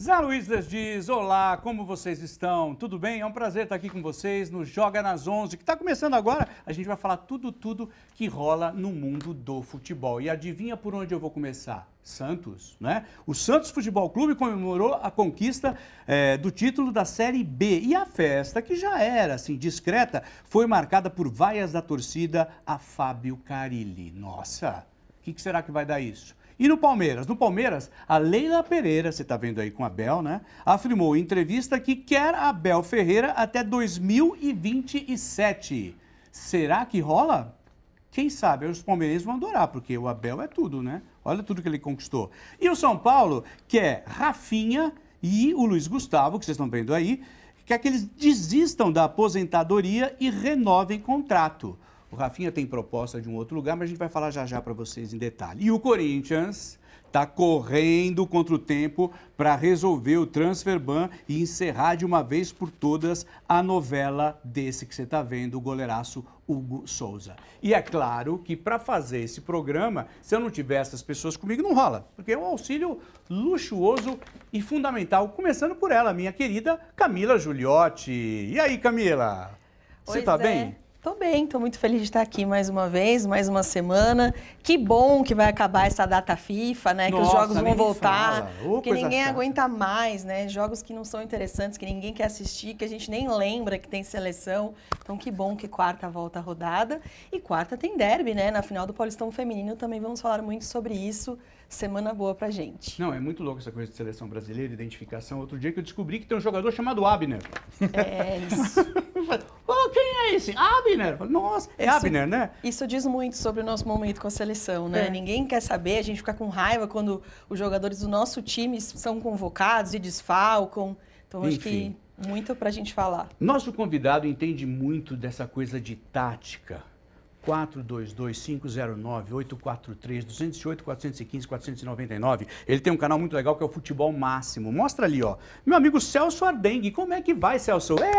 Zé Luizdas diz: Olá, como vocês estão? Tudo bem? É um prazer estar aqui com vocês no Joga nas 11, que está começando agora. A gente vai falar tudo, tudo que rola no mundo do futebol. E adivinha por onde eu vou começar? Santos, né? O Santos Futebol Clube comemorou a conquista é, do título da Série B. E a festa, que já era assim discreta, foi marcada por vaias da torcida a Fábio Carilli. Nossa, o que, que será que vai dar isso? E no Palmeiras? No Palmeiras, a Leila Pereira, você está vendo aí com a Bel, né? Afirmou em entrevista que quer a Bel Ferreira até 2027. Será que rola? Quem sabe? Os palmeirenses vão adorar, porque o Abel é tudo, né? Olha tudo que ele conquistou. E o São Paulo quer Rafinha e o Luiz Gustavo, que vocês estão vendo aí, quer que eles desistam da aposentadoria e renovem contrato. O Rafinha tem proposta de um outro lugar, mas a gente vai falar já já para vocês em detalhe. E o Corinthians está correndo contra o tempo para resolver o transfer ban e encerrar de uma vez por todas a novela desse que você está vendo, o goleiraço Hugo Souza. E é claro que para fazer esse programa, se eu não tiver essas pessoas comigo, não rola, porque é um auxílio luxuoso e fundamental, começando por ela, minha querida Camila Giuliotti. E aí, Camila? Você está é. bem? Tô bem, tô muito feliz de estar aqui mais uma vez, mais uma semana. Que bom que vai acabar essa data FIFA, né? Nossa, que os jogos vão voltar. que ninguém chata. aguenta mais, né? Jogos que não são interessantes, que ninguém quer assistir, que a gente nem lembra que tem seleção. Então que bom que quarta volta a rodada. E quarta tem derby, né? Na final do Paulistão Feminino também vamos falar muito sobre isso semana boa pra gente. Não, é muito louco essa coisa de seleção brasileira, identificação. Outro dia que eu descobri que tem um jogador chamado Abner. É isso. quem é esse? Abner! Nossa, é isso, Abner, né? Isso diz muito sobre o nosso momento com a seleção, né? É. Ninguém quer saber, a gente fica com raiva quando os jogadores do nosso time são convocados e desfalcam. Então, acho que muito pra gente falar. Nosso convidado entende muito dessa coisa de tática 422-509-843-208-415-499. Ele tem um canal muito legal que é o Futebol Máximo. Mostra ali, ó. Meu amigo Celso Ardengue. Como é que vai, Celso? É!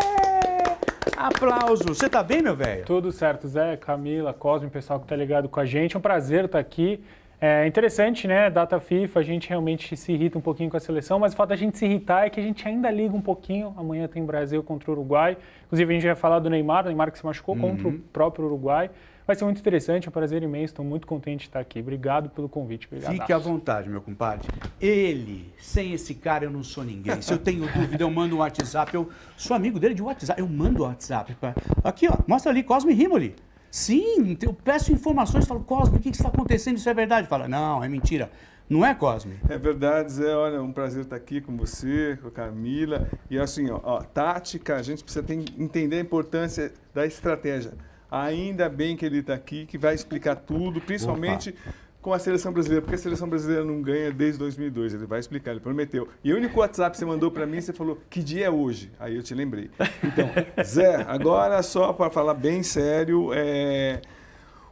Aplauso. Você tá bem, meu velho? Tudo certo, Zé, Camila, Cosme, pessoal que tá ligado com a gente. É um prazer estar tá aqui. É interessante, né? Data FIFA, a gente realmente se irrita um pouquinho com a seleção, mas o fato da gente se irritar é que a gente ainda liga um pouquinho. Amanhã tem Brasil contra o Uruguai. Inclusive, a gente vai falar do Neymar, o Neymar que se machucou uhum. contra o uhum. próprio Uruguai. Vai ser muito interessante, é um prazer imenso, estou muito contente de estar aqui. Obrigado pelo convite. Obrigado. Fique à vontade, meu compadre. Ele, sem esse cara eu não sou ninguém. Se eu tenho dúvida, eu mando um WhatsApp. Eu sou amigo dele de WhatsApp. Eu mando WhatsApp. Pra... Aqui, ó, mostra ali, Cosme Rimoli. Sim, eu peço informações, falo, Cosme, o que está acontecendo? Isso é verdade? Fala, não, é mentira. Não é, Cosme? É verdade, Zé. Olha, é um prazer estar aqui com você, com a Camila. E assim, ó, ó tática, a gente precisa ter, entender a importância da estratégia. Ainda bem que ele está aqui, que vai explicar tudo, principalmente. Opa com a seleção brasileira, porque a seleção brasileira não ganha desde 2002. Ele vai explicar, ele prometeu. E o único WhatsApp que você mandou para mim, você falou: "Que dia é hoje?". Aí eu te lembrei. Então, Zé, agora só para falar bem sério, é...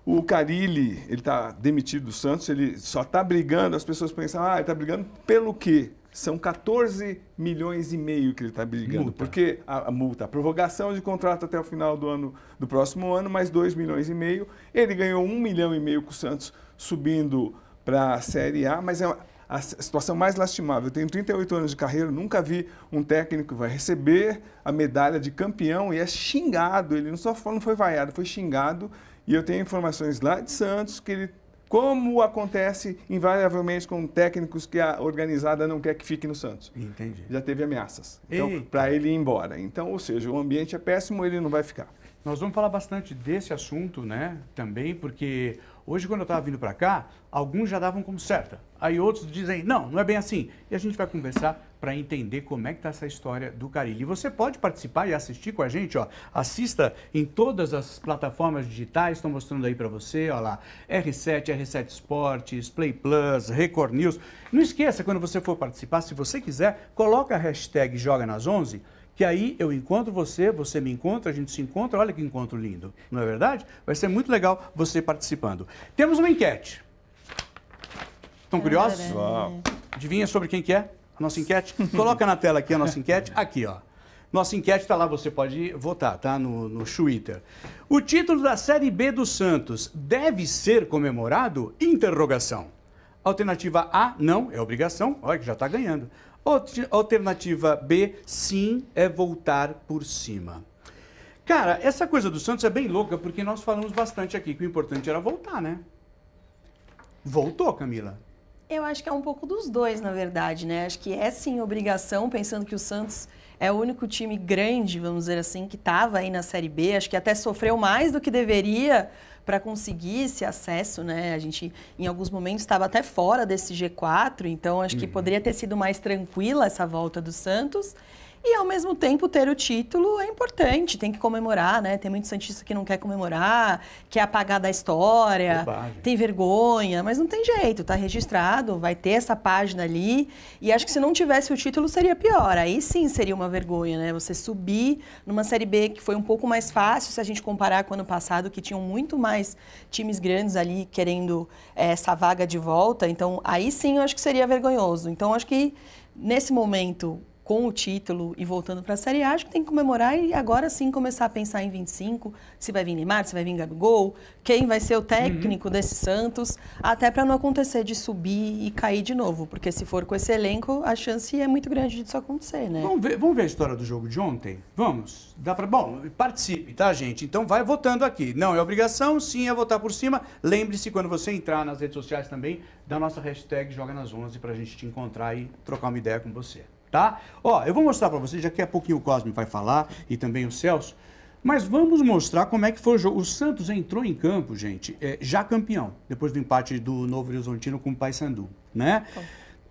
o Carilli, ele está demitido do Santos, ele só está brigando, as pessoas pensam: "Ah, ele está brigando pelo quê?" são 14 milhões e meio que ele está brigando, multa. porque a, a, multa, a prorrogação de contrato até o final do ano do próximo ano, mais 2 milhões e meio. Ele ganhou 1 milhão e meio com o Santos subindo para a Série A, mas é a situação mais lastimável. Eu tenho 38 anos de carreira, nunca vi um técnico que vai receber a medalha de campeão e é xingado. Ele não só foi, não foi vaiado, foi xingado. E eu tenho informações lá de Santos que ele como acontece invariavelmente com técnicos que a organizada não quer que fique no Santos. Entendi. Já teve ameaças. Então, para ele ir embora. Então, ou seja, o ambiente é péssimo, ele não vai ficar. Nós vamos falar bastante desse assunto, né? Também, porque Hoje, quando eu estava vindo para cá, alguns já davam como certa. Aí outros dizem, não, não é bem assim. E a gente vai conversar para entender como é que está essa história do Carilho. E você pode participar e assistir com a gente, ó. Assista em todas as plataformas digitais, estão mostrando aí para você, ó lá, R7, R7 Esportes, Play Plus, Record News. Não esqueça, quando você for participar, se você quiser, coloca a hashtag Joga nas 11 que aí eu encontro você, você me encontra, a gente se encontra, olha que encontro lindo, não é verdade? Vai ser muito legal você participando. Temos uma enquete. Estão curiosos? Adivinha sobre quem que é a nossa enquete? Coloca na tela aqui a nossa enquete, aqui ó. Nossa enquete está lá, você pode votar, tá? No, no Twitter. O título da Série B do Santos deve ser comemorado? Interrogação. Alternativa A, não, é obrigação. Olha que já está ganhando. Alternativa B, sim, é voltar por cima. Cara, essa coisa do Santos é bem louca porque nós falamos bastante aqui que o importante era voltar, né? Voltou, Camila. Eu acho que é um pouco dos dois, na verdade, né? Acho que é sim obrigação, pensando que o Santos é o único time grande, vamos dizer assim, que estava aí na Série B. Acho que até sofreu mais do que deveria para conseguir esse acesso, né? A gente, em alguns momentos, estava até fora desse G4, então acho uhum. que poderia ter sido mais tranquila essa volta do Santos. E ao mesmo tempo ter o título é importante, tem que comemorar, né? Tem muito santista que não quer comemorar, quer apagar da história, Bobagem. tem vergonha, mas não tem jeito, tá registrado, vai ter essa página ali. E acho que se não tivesse o título seria pior. Aí sim seria uma vergonha, né? Você subir numa série B que foi um pouco mais fácil se a gente comparar com o ano passado, que tinham muito mais times grandes ali querendo é, essa vaga de volta. Então aí sim eu acho que seria vergonhoso. Então acho que nesse momento com o título e voltando para a Série A, acho que tem que comemorar e agora sim começar a pensar em 25, se vai vir Neymar, se vai vir Gabigol, quem vai ser o técnico uhum. desse Santos, até para não acontecer de subir e cair de novo, porque se for com esse elenco, a chance é muito grande disso acontecer, né? Vamos ver, vamos ver a história do jogo de ontem? Vamos? Dá para... Bom, participe, tá, gente? Então vai votando aqui. Não é obrigação, sim é votar por cima. Lembre-se, quando você entrar nas redes sociais também, da nossa hashtag Joga nas 11 para a gente te encontrar e trocar uma ideia com você tá? Ó, eu vou mostrar para vocês, daqui a pouquinho o Cosme vai falar e também o Celso, mas vamos mostrar como é que foi o jogo. O Santos entrou em campo, gente, é, já campeão, depois do empate do Novo Horizontino com o Paysandu, né?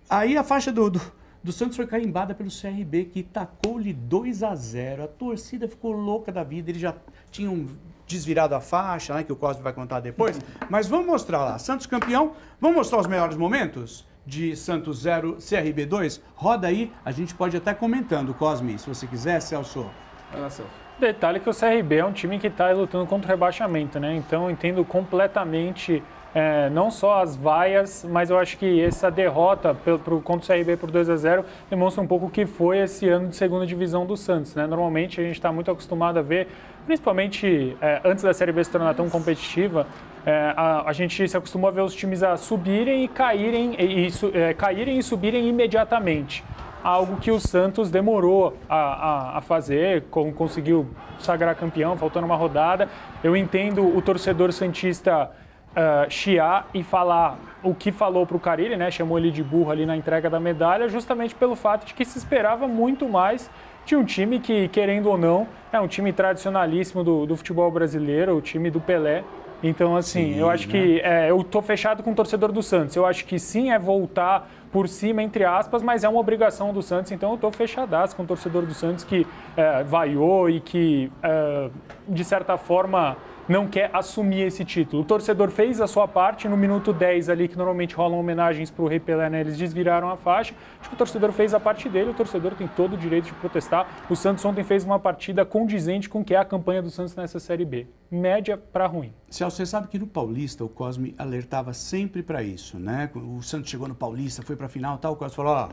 Aí a faixa do, do, do, Santos foi carimbada pelo CRB, que tacou-lhe 2 a 0 A torcida ficou louca da vida, eles já tinham desvirado a faixa, né, que o Cosme vai contar depois. Mas vamos mostrar lá, Santos campeão, vamos mostrar os melhores momentos? de Santos Zero CRB2? Roda aí, a gente pode até comentando, Cosme, se você quiser, Celso. Olha só. Detalhe que o CRB é um time que está lutando contra o rebaixamento, né? Então eu entendo completamente é, não só as vaias, mas eu acho que essa derrota pro, pro, contra o CRB por 2 a 0 demonstra um pouco o que foi esse ano de segunda divisão do Santos. Né? Normalmente a gente está muito acostumado a ver, principalmente é, antes da Série B se tornar tão competitiva, é, a, a, gente se acostumou a ver os times a subirem e caírem e, e é, caírem e subirem imediatamente. Algo que o Santos demorou a, a, a fazer, com, conseguiu sagrar campeão, faltando uma rodada. Eu entendo o torcedor Santista uh, chiar e falar o que falou para o Carilli, né? Chamou ele de burro ali na entrega da medalha, justamente pelo fato de que se esperava muito mais de um time que, querendo ou não, é um time tradicionalíssimo do, do futebol brasileiro, o time do Pelé, então, assim, sim, eu acho né? que é, eu tô fechado com o torcedor do Santos. Eu acho que sim é voltar por cima, entre aspas, mas é uma obrigação do Santos. Então, eu tô fechadaço com o torcedor do Santos que é, vaiou e que, é, de certa forma, não quer assumir esse título. O torcedor fez a sua parte no minuto 10 ali, que normalmente rolam homenagens para o Rei Pelé, né? Eles desviraram a faixa. Acho que o torcedor fez a parte dele, o torcedor tem todo o direito de protestar. O Santos ontem fez uma partida condizente com o que é a campanha do Santos nessa Série B. Média para ruim. Celso, você sabe que no Paulista o Cosme alertava sempre para isso, né? O Santos chegou no Paulista, foi para a final tal, o Cosme falou, ó,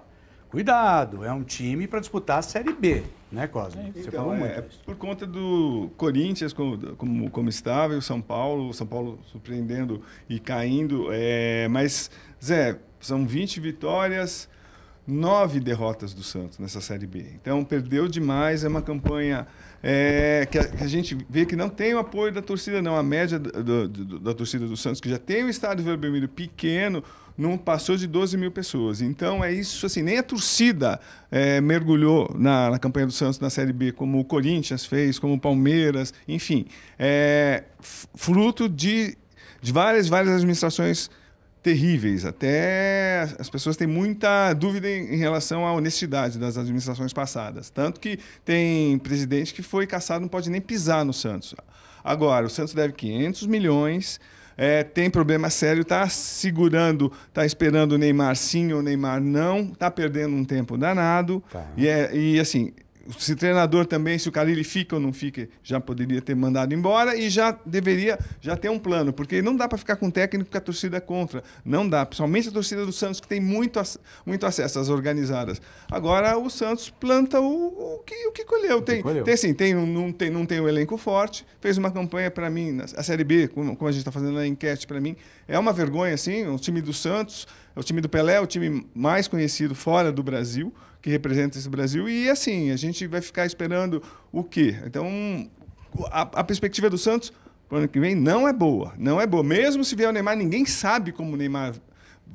cuidado, é um time para disputar a Série B. Né, Cosme? É, Você então, falou muito. É, por conta do Corinthians como, como, como estava, e o São Paulo, São Paulo surpreendendo e caindo. É, mas, Zé, são 20 vitórias, nove derrotas do Santos nessa Série B. Então, perdeu demais. É uma campanha é, que, a, que, a, gente vê que não tem o apoio da torcida, não. A média do, do, da torcida do Santos, que já tem o estádio vermelho pequeno, não passou de 12 mil pessoas. Então, é isso assim. Nem a torcida é, mergulhou na, na, campanha do Santos na Série B, como o Corinthians fez, como o Palmeiras, enfim. É, fruto de, de várias, várias administrações terríveis. Até as pessoas têm muita dúvida em relação à honestidade das administrações passadas. Tanto que tem presidente que foi caçado, não pode nem pisar no Santos. Agora, o Santos deve 500 milhões. É, tem problema sério, está segurando, está esperando o Neymar sim ou o Neymar não, está perdendo um tempo danado. Tá. E, é, e assim, se treinador também, se o cara ele fica ou não fica, já poderia ter mandado embora e já deveria já ter um plano, porque não dá para ficar com o técnico que a torcida é contra, não dá, principalmente a torcida do Santos que tem muito, muito acesso às organizadas. Agora o Santos planta o, o que o que colheu, tem, que colheu. tem sim tem um, não tem não tem um elenco forte, fez uma campanha para mim a série B, como, como a gente está fazendo a enquete para mim, é uma vergonha assim, o time do Santos, é o time do Pelé, é o time mais conhecido fora do Brasil que representa esse Brasil. E assim, a gente vai ficar esperando o quê? Então, a, a perspectiva do Santos para o ano que vem não é boa. Não é boa. Mesmo se vier o Neymar, ninguém sabe como o Neymar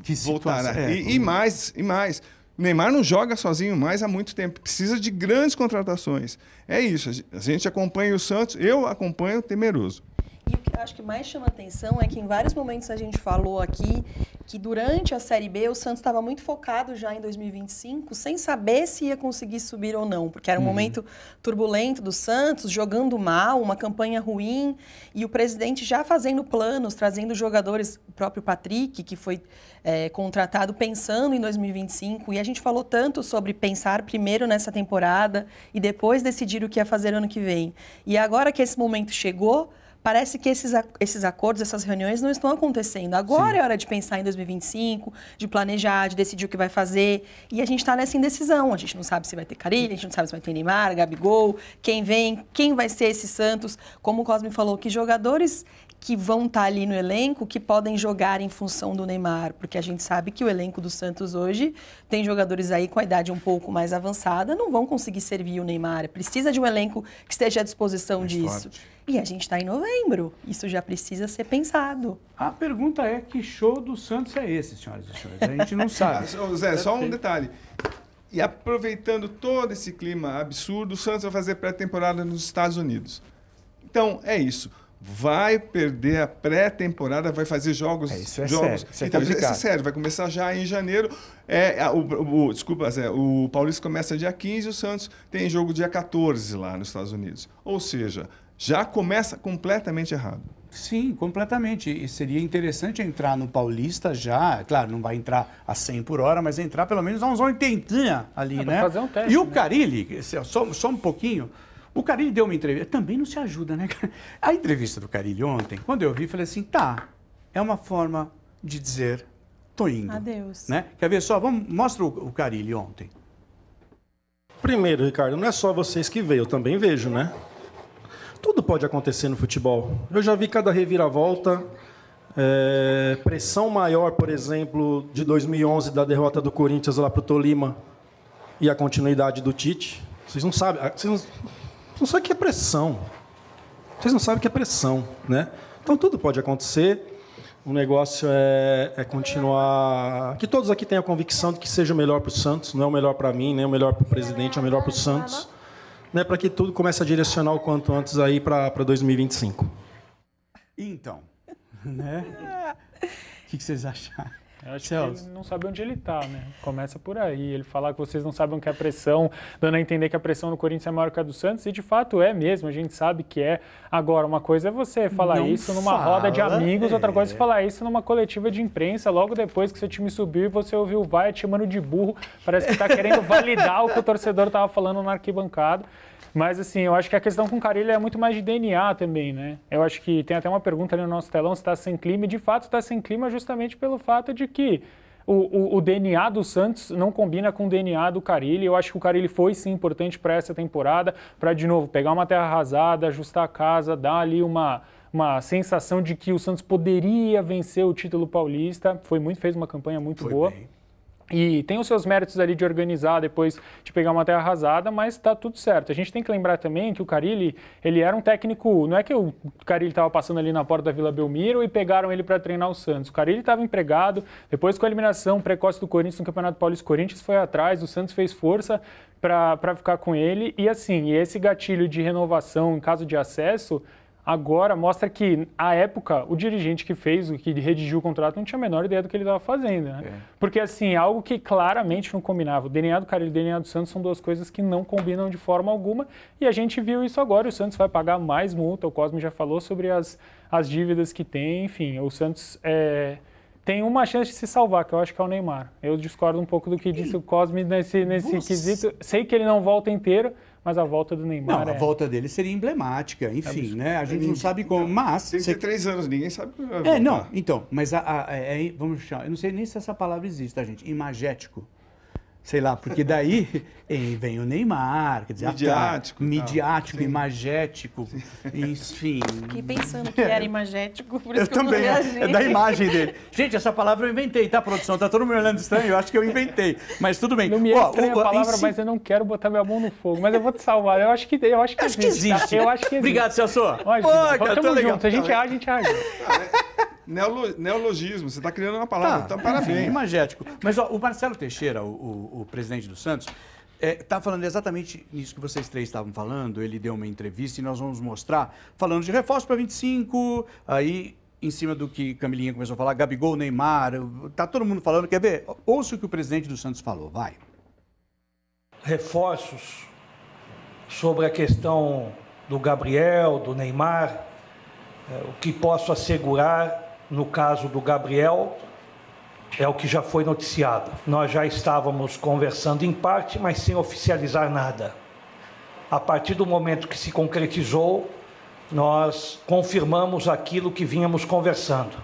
que voltará. É, e, como... e mais, e mais. Neymar não joga sozinho mais há muito tempo. Precisa de grandes contratações. É isso. A gente acompanha o Santos. Eu acompanho o temeroso. E o que eu acho que mais chama atenção é que em vários momentos a gente falou aqui que durante a Série B o Santos estava muito focado já em 2025, sem saber se ia conseguir subir ou não, porque era um uhum. momento turbulento do Santos, jogando mal, uma campanha ruim, e o presidente já fazendo planos, trazendo jogadores, o próprio Patrick, que foi é, contratado pensando em 2025, e a gente falou tanto sobre pensar primeiro nessa temporada e depois decidir o que ia fazer ano que vem. E agora que esse momento chegou, parece que esses, esses acordos, essas reuniões não estão acontecendo. Agora Sim. é hora de pensar em 2025, de planejar, de decidir o que vai fazer. E a gente está nessa indecisão. A gente não sabe se vai ter Carilho, a gente não sabe se vai ter Neymar, Gabigol, quem vem, quem vai ser esse Santos. Como o Cosme falou, que jogadores que vão estar tá ali no elenco que podem jogar em função do Neymar, porque a gente sabe que o elenco do Santos hoje tem jogadores aí com a idade um pouco mais avançada, não vão conseguir servir o Neymar. Precisa de um elenco que esteja à disposição mais disso. Forte. E a gente está em novembro. Isso já precisa ser pensado. A pergunta é que show do Santos é esse, senhoras e senhores? A gente não sabe. Zé, só um detalhe. E aproveitando todo esse clima absurdo, o Santos vai fazer pré-temporada nos Estados Unidos. Então, é isso. Vai perder a pré-temporada, vai fazer jogos. É, isso é jogos. sério. Isso é então, é isso é sério. Vai começar já em janeiro. É, o, o, desculpa, Zé, o Paulista começa dia 15 o Santos tem jogo dia 14 lá nos Estados Unidos. Ou seja, já começa completamente errado. Sim, completamente. E seria interessante entrar no Paulista já, claro, não vai entrar a 100 por hora, mas entrar pelo menos a uns 80 ali, é, né? Fazer um teste, e o né? Carilli, só, só um pouquinho, o Carilli deu uma entrevista, também não se ajuda, né? A entrevista do Carilli ontem, quando eu vi, falei assim, tá, é uma forma de dizer, tô indo. Adeus. Né? Quer ver só, vamos, mostra o, o Carilli ontem. Primeiro, Ricardo, não é só vocês que veem, eu também vejo, né? Tudo pode acontecer no futebol. Eu já vi cada reviravolta. É, pressão maior, por exemplo, de 2011, da derrota do Corinthians lá para o Tolima e a continuidade do Tite. Vocês não sabem. Ah, vocês não, não sabem o que é pressão. Vocês não sabem o que é pressão, né? Então tudo pode acontecer. O negócio é, é, continuar. Que todos aqui tenham a convicção de que seja o melhor para o Santos, não é o melhor para mim, nem o melhor para o presidente, é o melhor para o Santos né, para que tudo comece a direcionar o quanto antes aí para 2025. Então, né? O que, que vocês acharam? Eu acho Celso. que ele não sabe onde ele está, né? Começa por aí. Ele falar que vocês não sabem o que é pressão, dando a entender que a pressão no Corinthians é maior que a do Santos, e de fato é mesmo, a gente sabe que é. Agora, uma coisa é você falar não isso numa fala, roda de amigos, outra coisa é, é. falar isso numa coletiva de imprensa, logo depois que seu time subiu e você ouviu o vai te chamando de burro, parece que está querendo validar o que o torcedor estava falando na arquibancada. Mas assim, eu acho que a questão com o Carilho é muito mais de DNA também, né? Eu acho que tem até uma pergunta ali no nosso telão se está sem clima, e de fato está sem clima justamente pelo fato de que o, o, o, DNA do Santos não combina com o DNA do Carilli. Eu acho que o Carilli foi sim importante para essa temporada, para de novo pegar uma terra arrasada, ajustar a casa, dar ali uma uma sensação de que o Santos poderia vencer o título paulista. Foi muito fez uma campanha muito foi boa. Bem. E tem os seus méritos ali de organizar depois de pegar uma terra arrasada, mas está tudo certo. A gente tem que lembrar também que o Carilli, ele era um técnico, não é que o Carilli estava passando ali na porta da Vila Belmiro e pegaram ele para treinar o Santos. O Carilli estava empregado, depois com a eliminação precoce do Corinthians no Campeonato Paulista, o Corinthians foi atrás, o Santos fez força para ficar com ele. E assim, esse gatilho de renovação em caso de acesso agora mostra que, à época, o dirigente que fez, o que redigiu o contrato, não tinha a menor ideia do que ele estava fazendo. Né? É. Porque, assim, algo que claramente não combinava. O DNA do Carilho e o DNA do Santos são duas coisas que não combinam de forma alguma. E a gente viu isso agora. O Santos vai pagar mais multa. O Cosme já falou sobre as, as dívidas que tem. Enfim, o Santos é, tem uma chance de se salvar, que eu acho que é o Neymar. Eu discordo um pouco do que disse o Cosme nesse, nesse quesito. Sei que ele não volta inteiro mas a volta do Neymar. Não, é... a volta dele seria emblemática, enfim, é né? A gente não sabe como, mas. Tem você... três anos, ninguém sabe. É, é não, então, mas a, a, é, é, vamos chamar, eu não sei nem se essa palavra existe, tá, gente? Imagético sei lá, porque daí vem o Neymar, quer dizer, midiático, midiático, imagético, Sim. enfim. Fiquei pensando que era imagético, por isso eu que também, eu também, é da imagem dele. Gente, essa palavra eu inventei, tá, produção? Tá todo mundo olhando estranho, eu acho que eu inventei, mas tudo bem. Não me é oh, oh, a palavra, si... mas eu não quero botar minha mão no fogo, mas eu vou te salvar, eu acho que, eu acho que, acho existe, que existe. Tá? Eu acho que existe. Obrigado, Celso. Olha, Pô, cara, tamo junto, tá legal. a gente tá age, a gente age. Neolo, neologismo, você está criando uma palavra, tá, então parabéns. Enfim, imagético. Mas ó, o Marcelo Teixeira, o, o, o presidente do Santos, está é, tá falando exatamente nisso que vocês três estavam falando. Ele deu uma entrevista e nós vamos mostrar, falando de reforço para 25, aí em cima do que Camilinha começou a falar, Gabigol, Neymar, tá todo mundo falando. Quer ver? Ouça o que o presidente do Santos falou, vai. Reforços sobre a questão do Gabriel, do Neymar, é, o que posso assegurar no caso do Gabriel, é o que já foi noticiado. Nós já estávamos conversando em parte, mas sem oficializar nada. A partir do momento que se concretizou, nós confirmamos aquilo que vínhamos conversando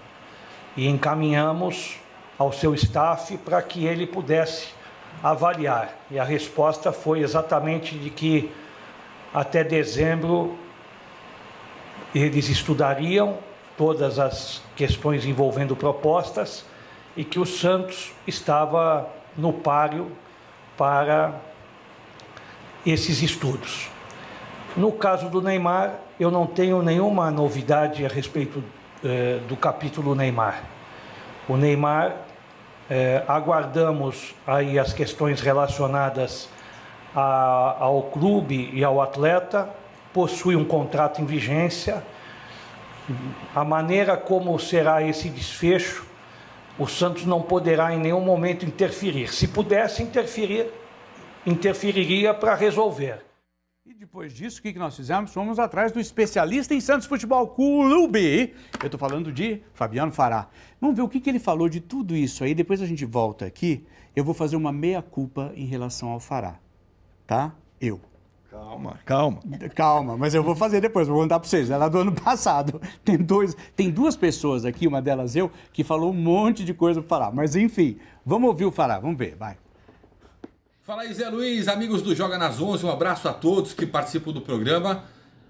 e encaminhamos ao seu staff para que ele pudesse avaliar. E a resposta foi exatamente de que até dezembro eles estudariam todas as questões envolvendo propostas e que o Santos estava no páreo para esses estudos. No caso do Neymar, eu não tenho nenhuma novidade a respeito eh, do capítulo Neymar. O Neymar, eh, aguardamos aí as questões relacionadas a, ao clube e ao atleta, possui um contrato em vigência a maneira como será esse desfecho, o Santos não poderá em nenhum momento interferir. Se pudesse interferir, interferiria para resolver. E depois disso, o que nós fizemos? Fomos atrás do especialista em Santos Futebol Clube. Eu estou falando de Fabiano Fará. Vamos ver o que, que ele falou de tudo isso aí. Depois a gente volta aqui. Eu vou fazer uma meia-culpa em relação ao Fará. Tá? Eu. Calma, calma. Calma, mas eu vou fazer depois, vou contar para vocês. Ela é do ano passado. Tem, dois, tem duas pessoas aqui, uma delas eu, que falou um monte de coisa para falar. Mas enfim, vamos ouvir o Fará, vamos ver, vai. Fala aí, Zé Luiz, amigos do Joga nas 11, um abraço a todos que participam do programa.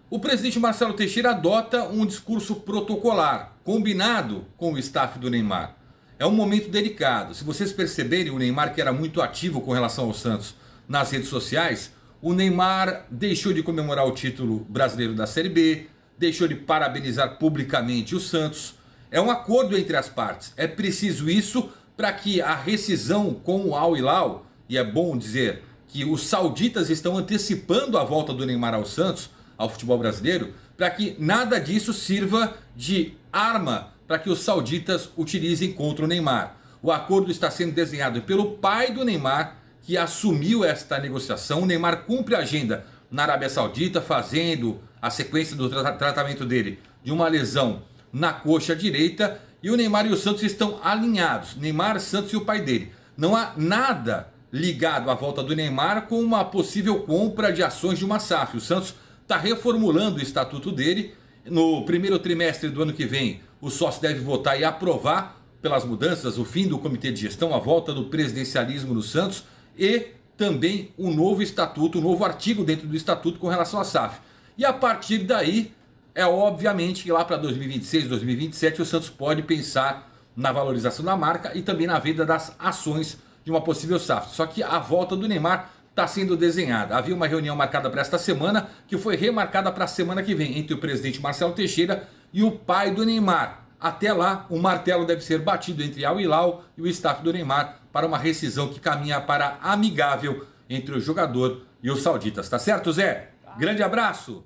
O presidente Marcelo Teixeira adota um discurso protocolar, combinado com o staff do Neymar. É um momento delicado. Se vocês perceberem, o Neymar, que era muito ativo com relação ao Santos nas redes sociais, o Neymar deixou de comemorar o título brasileiro da Série B, deixou de parabenizar publicamente o Santos. É um acordo entre as partes. É preciso isso para que a rescisão com o Al Hilal, e é bom dizer que os sauditas estão antecipando a volta do Neymar ao Santos, ao futebol brasileiro, para que nada disso sirva de arma para que os sauditas utilizem contra o Neymar. O acordo está sendo desenhado pelo pai do Neymar que assumiu esta negociação. O Neymar cumpre a agenda na Arábia Saudita, fazendo a sequência do tra tratamento dele de uma lesão na coxa direita. E o Neymar e o Santos estão alinhados. Neymar, Santos e o pai dele. Não há nada ligado à volta do Neymar com uma possível compra de ações de uma SAF. O Santos está reformulando o estatuto dele. No primeiro trimestre do ano que vem, o sócio deve votar e aprovar pelas mudanças o fim do comitê de gestão, a volta do presidencialismo no Santos e também um novo estatuto, um novo artigo dentro do estatuto com relação à SAF. E a partir daí, é obviamente que lá para 2026, 2027, o Santos pode pensar na valorização da marca e também na venda das ações de uma possível SAF. Só que a volta do Neymar está sendo desenhada. Havia uma reunião marcada para esta semana, que foi remarcada para a semana que vem, entre o presidente Marcelo Teixeira e o pai do Neymar, até lá, o martelo deve ser batido entre Al Hilal e o staff do Neymar para uma rescisão que caminha para amigável entre o jogador e os sauditas. Tá certo, Zé? Grande abraço!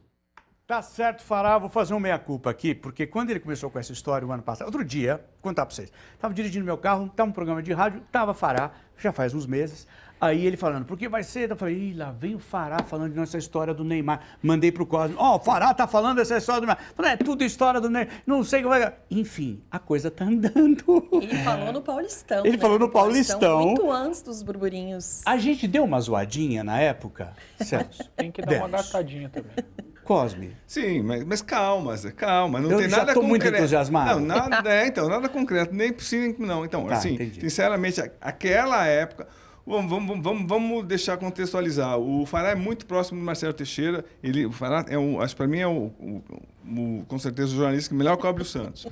Tá certo, Fará. Vou fazer uma meia-culpa aqui, porque quando ele começou com essa história o ano passado, outro dia, vou contar para vocês. Tava dirigindo meu carro, estava tá um programa de rádio, tava Fará, já faz uns meses. Aí ele falando, porque vai ser? Eu falei, Ih, lá vem o Fará falando de nossa história do Neymar. Mandei pro Cosme, ó, oh, o Fará tá falando dessa história do Neymar. falei, é tudo história do Neymar, não sei como vai. É é. Enfim, a coisa tá andando. Ele falou no Paulistão. Ele né? falou no Paulistão, Paulistão. Muito antes dos burburinhos. A gente deu uma zoadinha na época, Celso? Tem que dar uma gatadinha também. Cosme. Sim, mas, mas calma, calma. Não eu tem já nada tô concreto. muito entusiasmado. Não, nada, é, então, nada concreto, nem possível, não. Então, tá, assim, entendi. sinceramente, aquela época Vamos, vamos, vamos, vamos deixar contextualizar. O Fará é muito próximo do Marcelo Teixeira. Ele, o Fará, é um, acho para mim, é o, o, o, com certeza o jornalista que melhor cobre o Santos.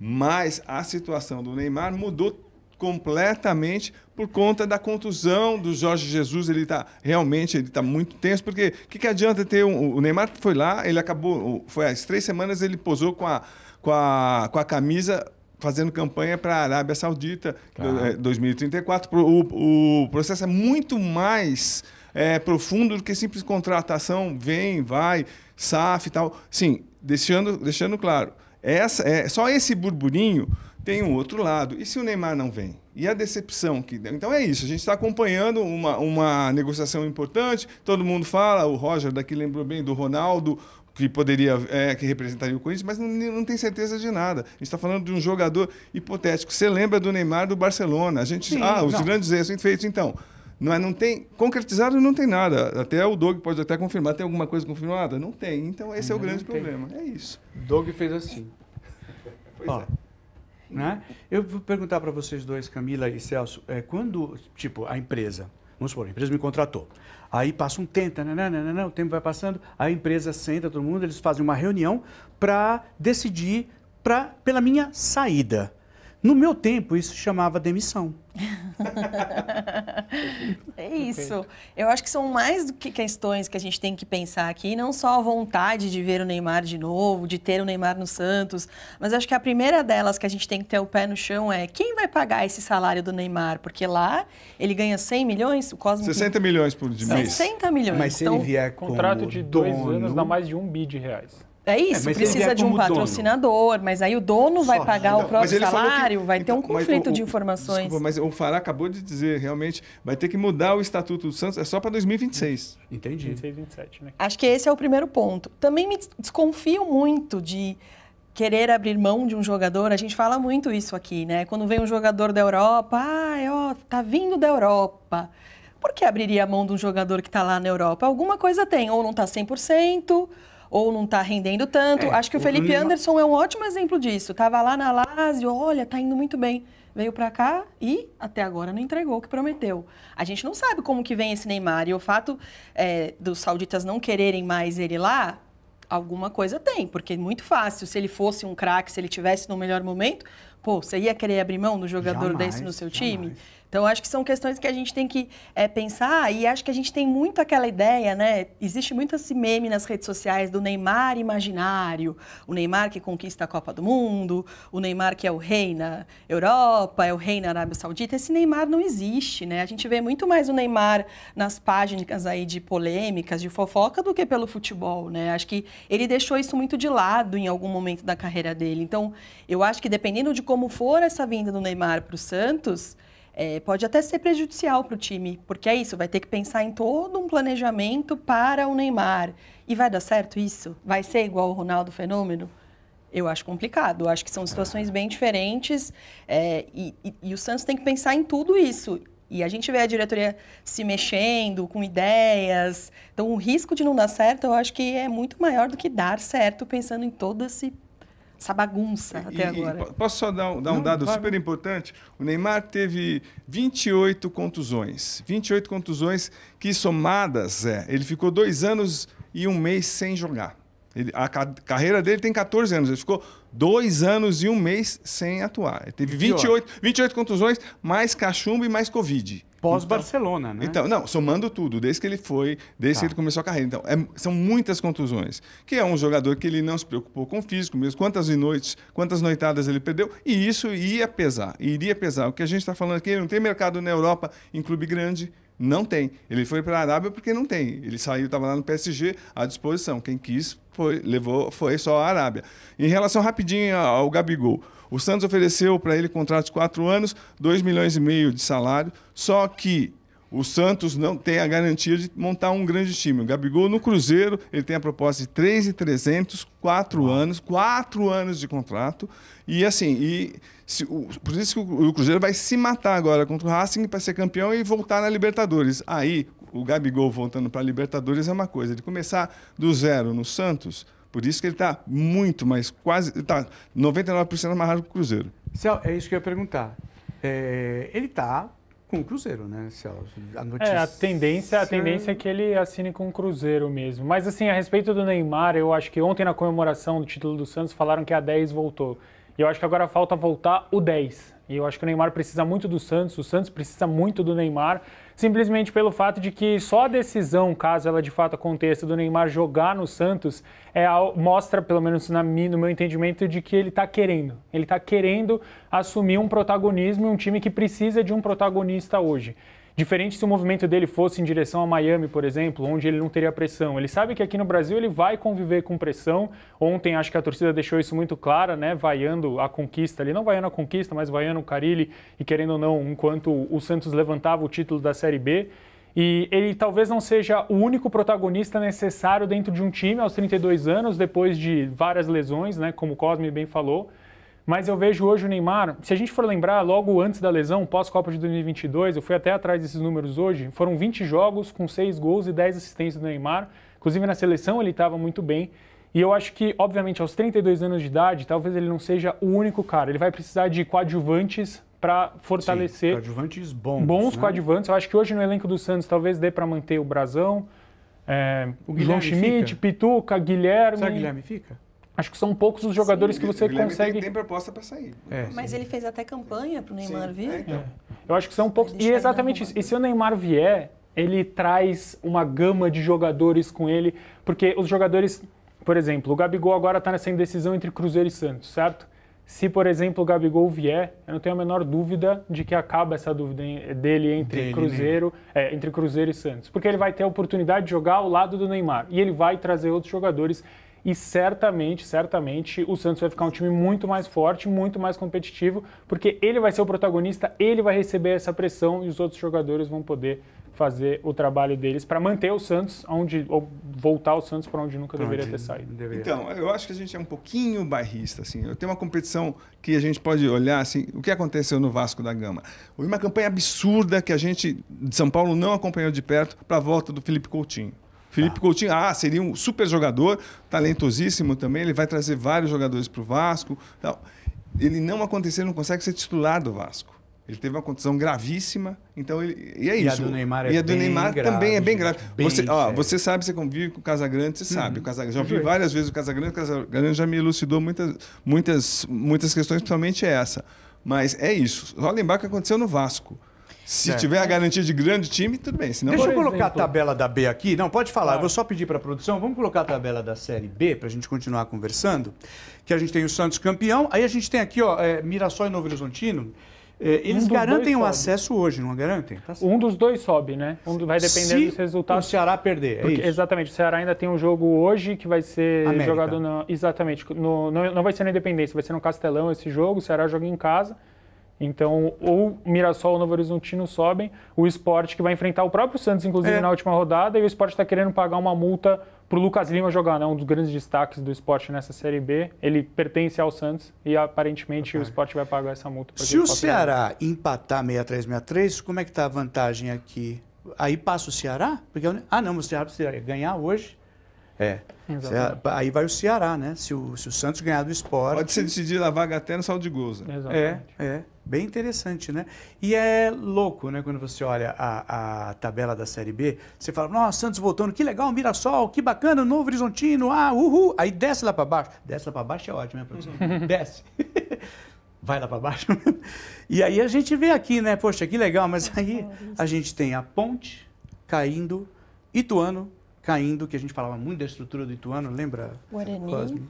Mas a situação do Neymar mudou completamente por conta da contusão do Jorge Jesus. Ele está realmente ele tá muito tenso, porque o que, que adianta ter um. O Neymar foi lá, ele acabou. Foi às três semanas, ele posou com a, com a, com a camisa fazendo campanha para a Arábia Saudita, claro. Tá. Eh, 2034. O, o, processo é muito mais é, profundo do que simples contratação, vem, vai, SAF e tal. Sim, deixando, deixando claro, essa, é, só esse burburinho tem um outro lado. E se o Neymar não vem? E a decepção que deu. Então é isso, a gente está acompanhando uma, uma negociação importante, todo mundo fala, o Roger daqui lembrou bem do Ronaldo, que poderia é, que representaria o Corinthians, mas não, não tem certeza de nada. A gente está falando de um jogador hipotético. Você lembra do Neymar do Barcelona? A gente, Sim, ah, os não. grandes erros feitos. Então, não, é, não tem concretizado, não tem nada. Até o Doug pode até confirmar. Tem alguma coisa confirmada? Não tem. Então esse não é o grande problema. É isso. Doug fez assim. pois Ó. é. Né? Eu vou perguntar para vocês dois, Camila e Celso, é, quando, tipo, a empresa, vamos supor, a empresa me contratou. Aí passa um não, tá, não, né, né, né, o tempo vai passando, a empresa senta todo mundo, eles fazem uma reunião para decidir pra, pela minha saída. No meu tempo, isso chamava demissão. é isso. Eu acho que são mais do que questões que a gente tem que pensar aqui, não só a vontade de ver o Neymar de novo, de ter o Neymar no Santos, mas acho que a primeira delas que a gente tem que ter o pé no chão é quem vai pagar esse salário do Neymar? Porque lá ele ganha 100 milhões, o Cosmo... 60 milhões por mês. 60 milhões. Mas se então, ele vier com contrato de dois dono... anos dá mais de um bi de reais. É isso, é, precisa de um patrocinador, dono. mas aí o dono vai Só. pagar o próprio salário, que, vai então, ter um conflito o, de informações. Desculpa, mas o Fará acabou de dizer, realmente, vai ter que mudar o Estatuto do Santos, é só para 2026. Entendi. 26, 27, né? Acho que esse é o primeiro ponto. Também me desconfio muito de querer abrir mão de um jogador, a gente fala muito isso aqui, né? Quando vem um jogador da Europa, ah, ó, tá vindo da Europa. Por que abriria a mão de um jogador que está lá na Europa? Alguma coisa tem, ou não está 100%, ou não está rendendo tanto. É, Acho que o Felipe Anderson é um ótimo exemplo disso. Tava lá na Lazio, olha, tá indo muito bem. Veio para cá e até agora não entregou o que prometeu. A gente não sabe como que vem esse Neymar. E o fato é, dos sauditas não quererem mais ele lá, alguma coisa tem, porque é muito fácil. Se ele fosse um craque, se ele tivesse no melhor momento, Pô, você ia querer abrir mão do jogador jamais, desse no seu time? Jamais. Então, acho que são questões que a gente tem que é, pensar e acho que a gente tem muito aquela ideia, né? Existe muito esse meme nas redes sociais do Neymar imaginário, o Neymar que conquista a Copa do Mundo, o Neymar que é o rei na Europa, é o rei na Arábia Saudita. Esse Neymar não existe, né? A gente vê muito mais o Neymar nas páginas aí de polêmicas, de fofoca, do que pelo futebol, né? Acho que ele deixou isso muito de lado em algum momento da carreira dele. Então, eu acho que dependendo de como for essa vinda do Neymar para o Santos, é, pode até ser prejudicial para o time, porque é isso, vai ter que pensar em todo um planejamento para o Neymar. E vai dar certo isso? Vai ser igual o Ronaldo Fenômeno? Eu acho complicado, eu acho que são situações bem diferentes é, e, e, e o Santos tem que pensar em tudo isso. E a gente vê a diretoria se mexendo com ideias. Então, o risco de não dar certo, eu acho que é muito maior do que dar certo, pensando em todo esse essa bagunça e, até e, agora. Posso só dar, dar Não, um dado super importante? O Neymar teve 28 contusões. 28 contusões que, somadas, é, ele ficou dois anos e um mês sem jogar. Ele, a carreira dele tem 14 anos, ele ficou dois anos e um mês sem atuar. Ele teve 28, 28 contusões, mais cachumba e mais Covid. Pós-Barcelona, então, né? Então, não, somando tudo, desde que ele foi, desde tá. que ele começou a carreira. Então, é, são muitas contusões. Que é um jogador que ele não se preocupou com o físico mesmo. Quantas noites, quantas noitadas ele perdeu. E isso ia pesar, iria pesar. O que a gente está falando aqui, não tem mercado na Europa em clube grande. Não tem. Ele foi para a Arábia porque não tem. Ele saiu, estava lá no PSG à disposição. Quem quis foi, levou, foi só a Arábia. Em relação rapidinho ao Gabigol. O Santos ofereceu para ele contrato de quatro anos, 2 milhões e meio de salário, só que o Santos não tem a garantia de montar um grande time. O Gabigol no Cruzeiro, ele tem a proposta de 3,300, 4 anos, 4 anos de contrato. E assim, e se, o, por isso que o, o, Cruzeiro vai se matar agora contra o Racing para ser campeão e voltar na Libertadores. Aí, o Gabigol voltando para a Libertadores é uma coisa, de começar do zero no Santos por isso que ele está muito, mas quase. Está 99% amarrado com o Cruzeiro. Celso, é isso que eu ia perguntar. É, ele está com o Cruzeiro, né, Celso? É, a notícia... É, a tendência, a tendência é que ele assine com o Cruzeiro mesmo. Mas, assim, a respeito do Neymar, eu acho que ontem na comemoração do título do Santos falaram que a 10 voltou. E eu acho que agora falta voltar o 10. E eu acho que o Neymar precisa muito do Santos, o Santos precisa muito do Neymar simplesmente pelo fato de que só a decisão, caso ela de fato aconteça, do Neymar jogar no Santos, é, mostra, pelo menos na, no meu entendimento, de que ele está querendo. Ele está querendo assumir um protagonismo e um time que precisa de um protagonista hoje. Diferente se o movimento dele fosse em direção a Miami, por exemplo, onde ele não teria pressão. Ele sabe que aqui no Brasil ele vai conviver com pressão. Ontem acho que a torcida deixou isso muito clara, né? Vaiando a conquista ali, não vaiando a conquista, mas vaiando o Carilli e querendo ou não, enquanto o Santos levantava o título da Série B. E ele talvez não seja o único protagonista necessário dentro de um time aos 32 anos, depois de várias lesões, né? Como o Cosme bem falou. Mas eu vejo hoje o Neymar, se a gente for lembrar, logo antes da lesão, pós-Copa de 2022, eu fui até atrás desses números hoje, foram 20 jogos com 6 gols e 10 assistências do Neymar. Inclusive na seleção ele estava muito bem. E eu acho que, obviamente, aos 32 anos de idade, talvez ele não seja o único cara. Ele vai precisar de coadjuvantes para fortalecer. Sim, coadjuvantes bons. Bons né? coadjuvantes. Eu acho que hoje no elenco do Santos talvez dê para manter o Brasão, é, o João Schmidt, fica? Pituca, Guilherme. Será que Guilherme fica? Acho que são poucos os jogadores Sim, que você Guilherme consegue. Tem, tem proposta para sair. É. Então, assim, Mas ele fez até campanha para o Neymar Sim, é, vir. Então. É, então. Eu acho que são poucos. E exatamente isso. E se o Neymar vier, ele traz uma gama de jogadores com ele, porque os jogadores, por exemplo, o Gabigol agora está nessa indecisão entre Cruzeiro e Santos, certo? Se, por exemplo, o Gabigol vier, eu não tenho a menor dúvida de que acaba essa dúvida dele entre dele, né? Cruzeiro, né? é, entre Cruzeiro e Santos, porque ele vai ter a oportunidade de jogar ao lado do Neymar e ele vai trazer outros jogadores e certamente, certamente o Santos vai ficar um time muito mais forte, muito mais competitivo, porque ele vai ser o protagonista, ele vai receber essa pressão e os outros jogadores vão poder fazer o trabalho deles para manter o Santos onde ou voltar o Santos para onde nunca pra deveria onde ter saído. Deveria. Então, eu acho que a gente é um pouquinho bairrista assim. Eu tenho uma competição que a gente pode olhar assim, o que aconteceu no Vasco da Gama. Houve uma campanha absurda que a gente de São Paulo não acompanhou de perto para a volta do Felipe Coutinho. Felipe tá. Coutinho, ah, seria um super jogador, talentosíssimo também, ele vai trazer vários jogadores para o Vasco. Ele não aconteceu, não consegue ser titular do Vasco. Ele teve uma condição gravíssima, então ele. E é e isso. A do Neymar é e a do Neymar grave, também é bem grave. Bem você, ó, você sabe, você convive com o Casagrande, você sabe. Uhum. O Casagrande, já ouvi uhum. várias vezes o Casagrande, o Casagrande já me elucidou muitas, muitas, muitas questões, principalmente essa. Mas é isso. Só lembrar que aconteceu no Vasco. Se é. tiver a garantia de grande time, tudo bem. Senão... Deixa eu colocar exemplo... a tabela da B aqui. Não, pode falar. Claro. Eu vou só pedir para a produção. Vamos colocar a tabela da Série B para a gente continuar conversando. Que a gente tem o Santos campeão. Aí a gente tem aqui, ó, é, Mirassol e Novo Horizontino. É, eles um garantem o acesso hoje, não garantem? Tá um dos dois sobe, né? Um vai depender Se dos resultados. o Ceará perder, é Porque, Exatamente. O Ceará ainda tem um jogo hoje que vai ser América. jogado... exatamente. No, não, não vai ser na Independência, vai ser no Castelão esse jogo. O Ceará joga em casa. Então, ou Mirassol ou Novo Horizontino sobem, o esporte que vai enfrentar o próprio Santos, inclusive, é. na última rodada, e o esporte está querendo pagar uma multa para o Lucas Lima jogar, né? Um dos grandes destaques do esporte nessa Série B. Ele pertence ao Santos e aparentemente o esporte vai pagar essa multa. Se o Ceará ganhar. empatar 6363, como é que está a vantagem aqui? Aí passa o Ceará? Porque, ah, não, o Ceará precisa ganhar hoje é. Exatamente. Aí vai o Ceará, né? Se o, se o Santos ganhar do esporte. Pode ser decidir a vaga até no saldo de gols. Né? Exatamente. É, é. Bem interessante, né? E é louco, né? Quando você olha a, a tabela da Série B, você fala, nossa, Santos voltando, que legal, Mirassol, que bacana, Novo Horizontino, ah, uhul. Aí desce lá para baixo. Desce lá para baixo é ótimo, né, professor? desce. vai lá para baixo. e aí a gente vê aqui, né? Poxa, que legal, mas aí a gente tem a Ponte caindo, Ituano caindo, que a gente falava muito da estrutura do Ituano, lembra? Guarani. Cosme?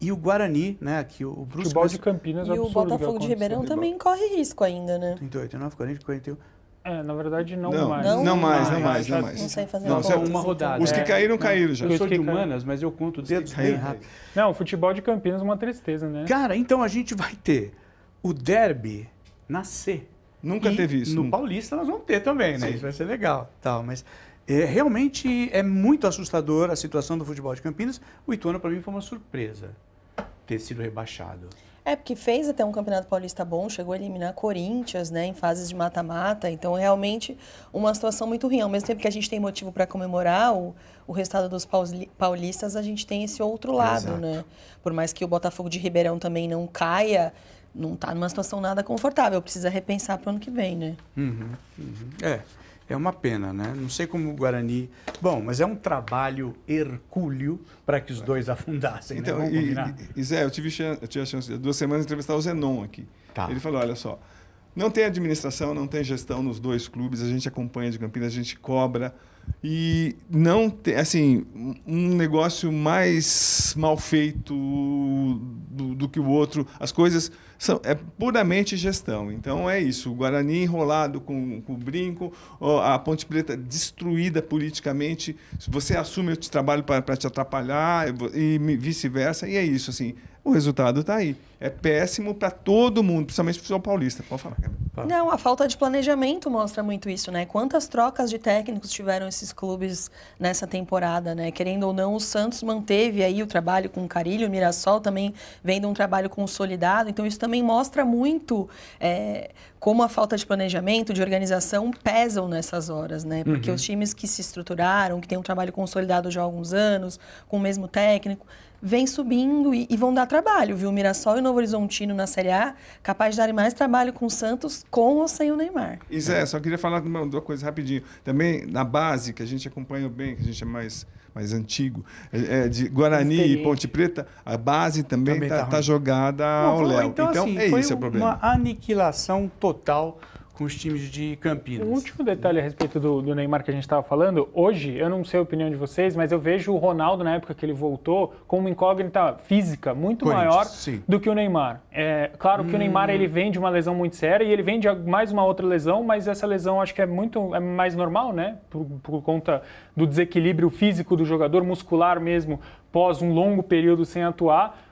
E o Guarani, né, que o Brusque... Futebol de Campinas E o Botafogo de Ribeirão também corre risco ainda, né? 38, 39 40, 41... É, na verdade, não, não, mais. Não, não mais, não mais, não mais. Não sei fazer não, uma rodada. Então. Os que é. caíram, caíram já. Eu sou de humanas, mas eu conto os dedos bem rápido. Não, o futebol de Campinas é uma tristeza, né? Cara, então a gente vai ter o derby nascer Nunca e teve isso. No Paulista nós vamos ter também, né? Sim. Isso vai ser legal. Tal, mas é, realmente é muito assustador a situação do futebol de Campinas. O Ituano, para mim, foi uma surpresa ter sido rebaixado. É, porque fez até um campeonato paulista bom, chegou a eliminar Corinthians, né, em fases de mata-mata. Então, é realmente, uma situação muito ruim. Ao mesmo tempo que a gente tem motivo para comemorar o, o resultado dos paulistas, a gente tem esse outro lado, Exato. né? Por mais que o Botafogo de Ribeirão também não caia, não está numa situação nada confortável. Precisa repensar para o ano que vem, né? Uhum, uhum. É. É uma pena, né? Não sei como o Guarani. Bom, mas é um trabalho hercúleo para que os dois afundassem. Né? Então, né? e, e, Zé, eu tive, chance, eu tive a chance de duas semanas de entrevistar o Zenon aqui. Tá. Ele falou: olha só, não tem administração, não tem gestão nos dois clubes, a gente acompanha de Campinas, a gente cobra. E não tem, assim, um negócio mais mal feito do, do que o outro. As coisas são, é puramente gestão. Então é isso. O Guarani enrolado com, com o brinco, a Ponte Preta destruída politicamente. Você assume, o trabalho para te atrapalhar e vice-versa. E é isso, assim. O resultado está aí. É péssimo para todo mundo, principalmente para o São Paulista. Pode falar, Não, a falta de planejamento mostra muito isso, né? Quantas trocas de técnicos tiveram esses clubes nessa temporada, né? Querendo ou não, o Santos manteve aí o trabalho com o Carilho, o Mirassol também vendo um trabalho consolidado. Então, isso também mostra muito é, como a falta de planejamento, de organização pesam nessas horas, né? Porque uhum. os times que se estruturaram, que têm um trabalho consolidado já há alguns anos, com o mesmo técnico, vem subindo e, e, vão dar trabalho, viu? Mirassol e Novo Horizontino na Série A, capaz de darem mais trabalho com o Santos, com ou sem o Neymar. Isso é, só queria falar uma, uma coisa rapidinho. Também na base, que a gente acompanha bem, que a gente é mais mais antigo, é, é de Guarani e Ponte Preta, a base também está tá tá, tá jogada ao Léo. Então, então assim, é isso o problema. Uma aniquilação total com os times de Campinas. Um último detalhe a respeito do, do Neymar que a gente estava falando. Hoje, eu não sei a opinião de vocês, mas eu vejo o Ronaldo, na época que ele voltou, com uma incógnita física muito maior sim. do que o Neymar. É, claro que hum. o Neymar ele vem de uma lesão muito séria e ele vem de mais uma outra lesão, mas essa lesão acho que é muito é mais normal, né? Por, por conta do desequilíbrio físico do jogador, muscular mesmo, pós um longo período sem atuar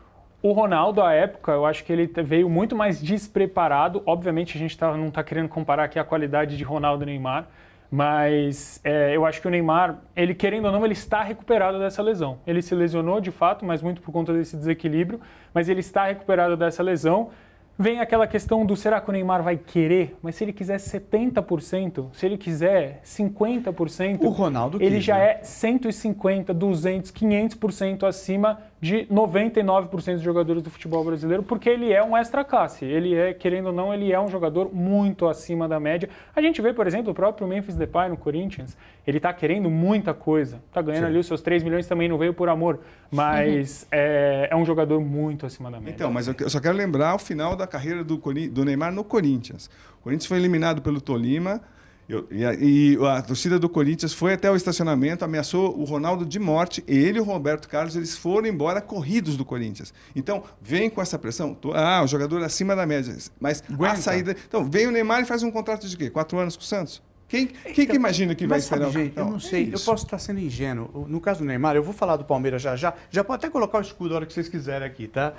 o Ronaldo, à época, eu acho que ele veio muito mais despreparado. Obviamente, a gente tá, não está querendo comparar aqui a qualidade de Ronaldo e Neymar, mas é, eu acho que o Neymar, ele querendo ou não, ele está recuperado dessa lesão. Ele se lesionou de fato, mas muito por conta desse desequilíbrio, mas ele está recuperado dessa lesão. Vem aquela questão do será que o Neymar vai querer? Mas se ele quiser 70%, se ele quiser 50%, o Ronaldo ele quis, já né? é 150, 200, 500% acima de 99% dos jogadores do futebol brasileiro, porque ele é um extra classe. Ele é, querendo ou não, ele é um jogador muito acima da média. A gente vê, por exemplo, o próprio Memphis Depay no Corinthians, ele está querendo muita coisa. Está ganhando Sim. ali os seus 3 milhões, também não veio por amor, mas é, é, um jogador muito acima da média. Então, mas eu só quero lembrar o final da carreira do, do Neymar no Corinthians. O Corinthians foi eliminado pelo Tolima, eu, e, a, e, a, torcida do Corinthians foi até o estacionamento, ameaçou o Ronaldo de morte. Ele e o Roberto Carlos eles foram embora corridos do Corinthians. Então, vem com essa pressão. Ah, o jogador acima da média. Mas Aguenta. a saída. Então, vem o Neymar e faz um contrato de quê? Quatro anos com o Santos? Quem, quem então, que imagina que vai esperar? eu não é sei, é eu posso estar sendo ingênuo. No caso do Neymar, eu vou falar do Palmeiras já já. Já pode até colocar o escudo a hora que vocês quiserem aqui, tá?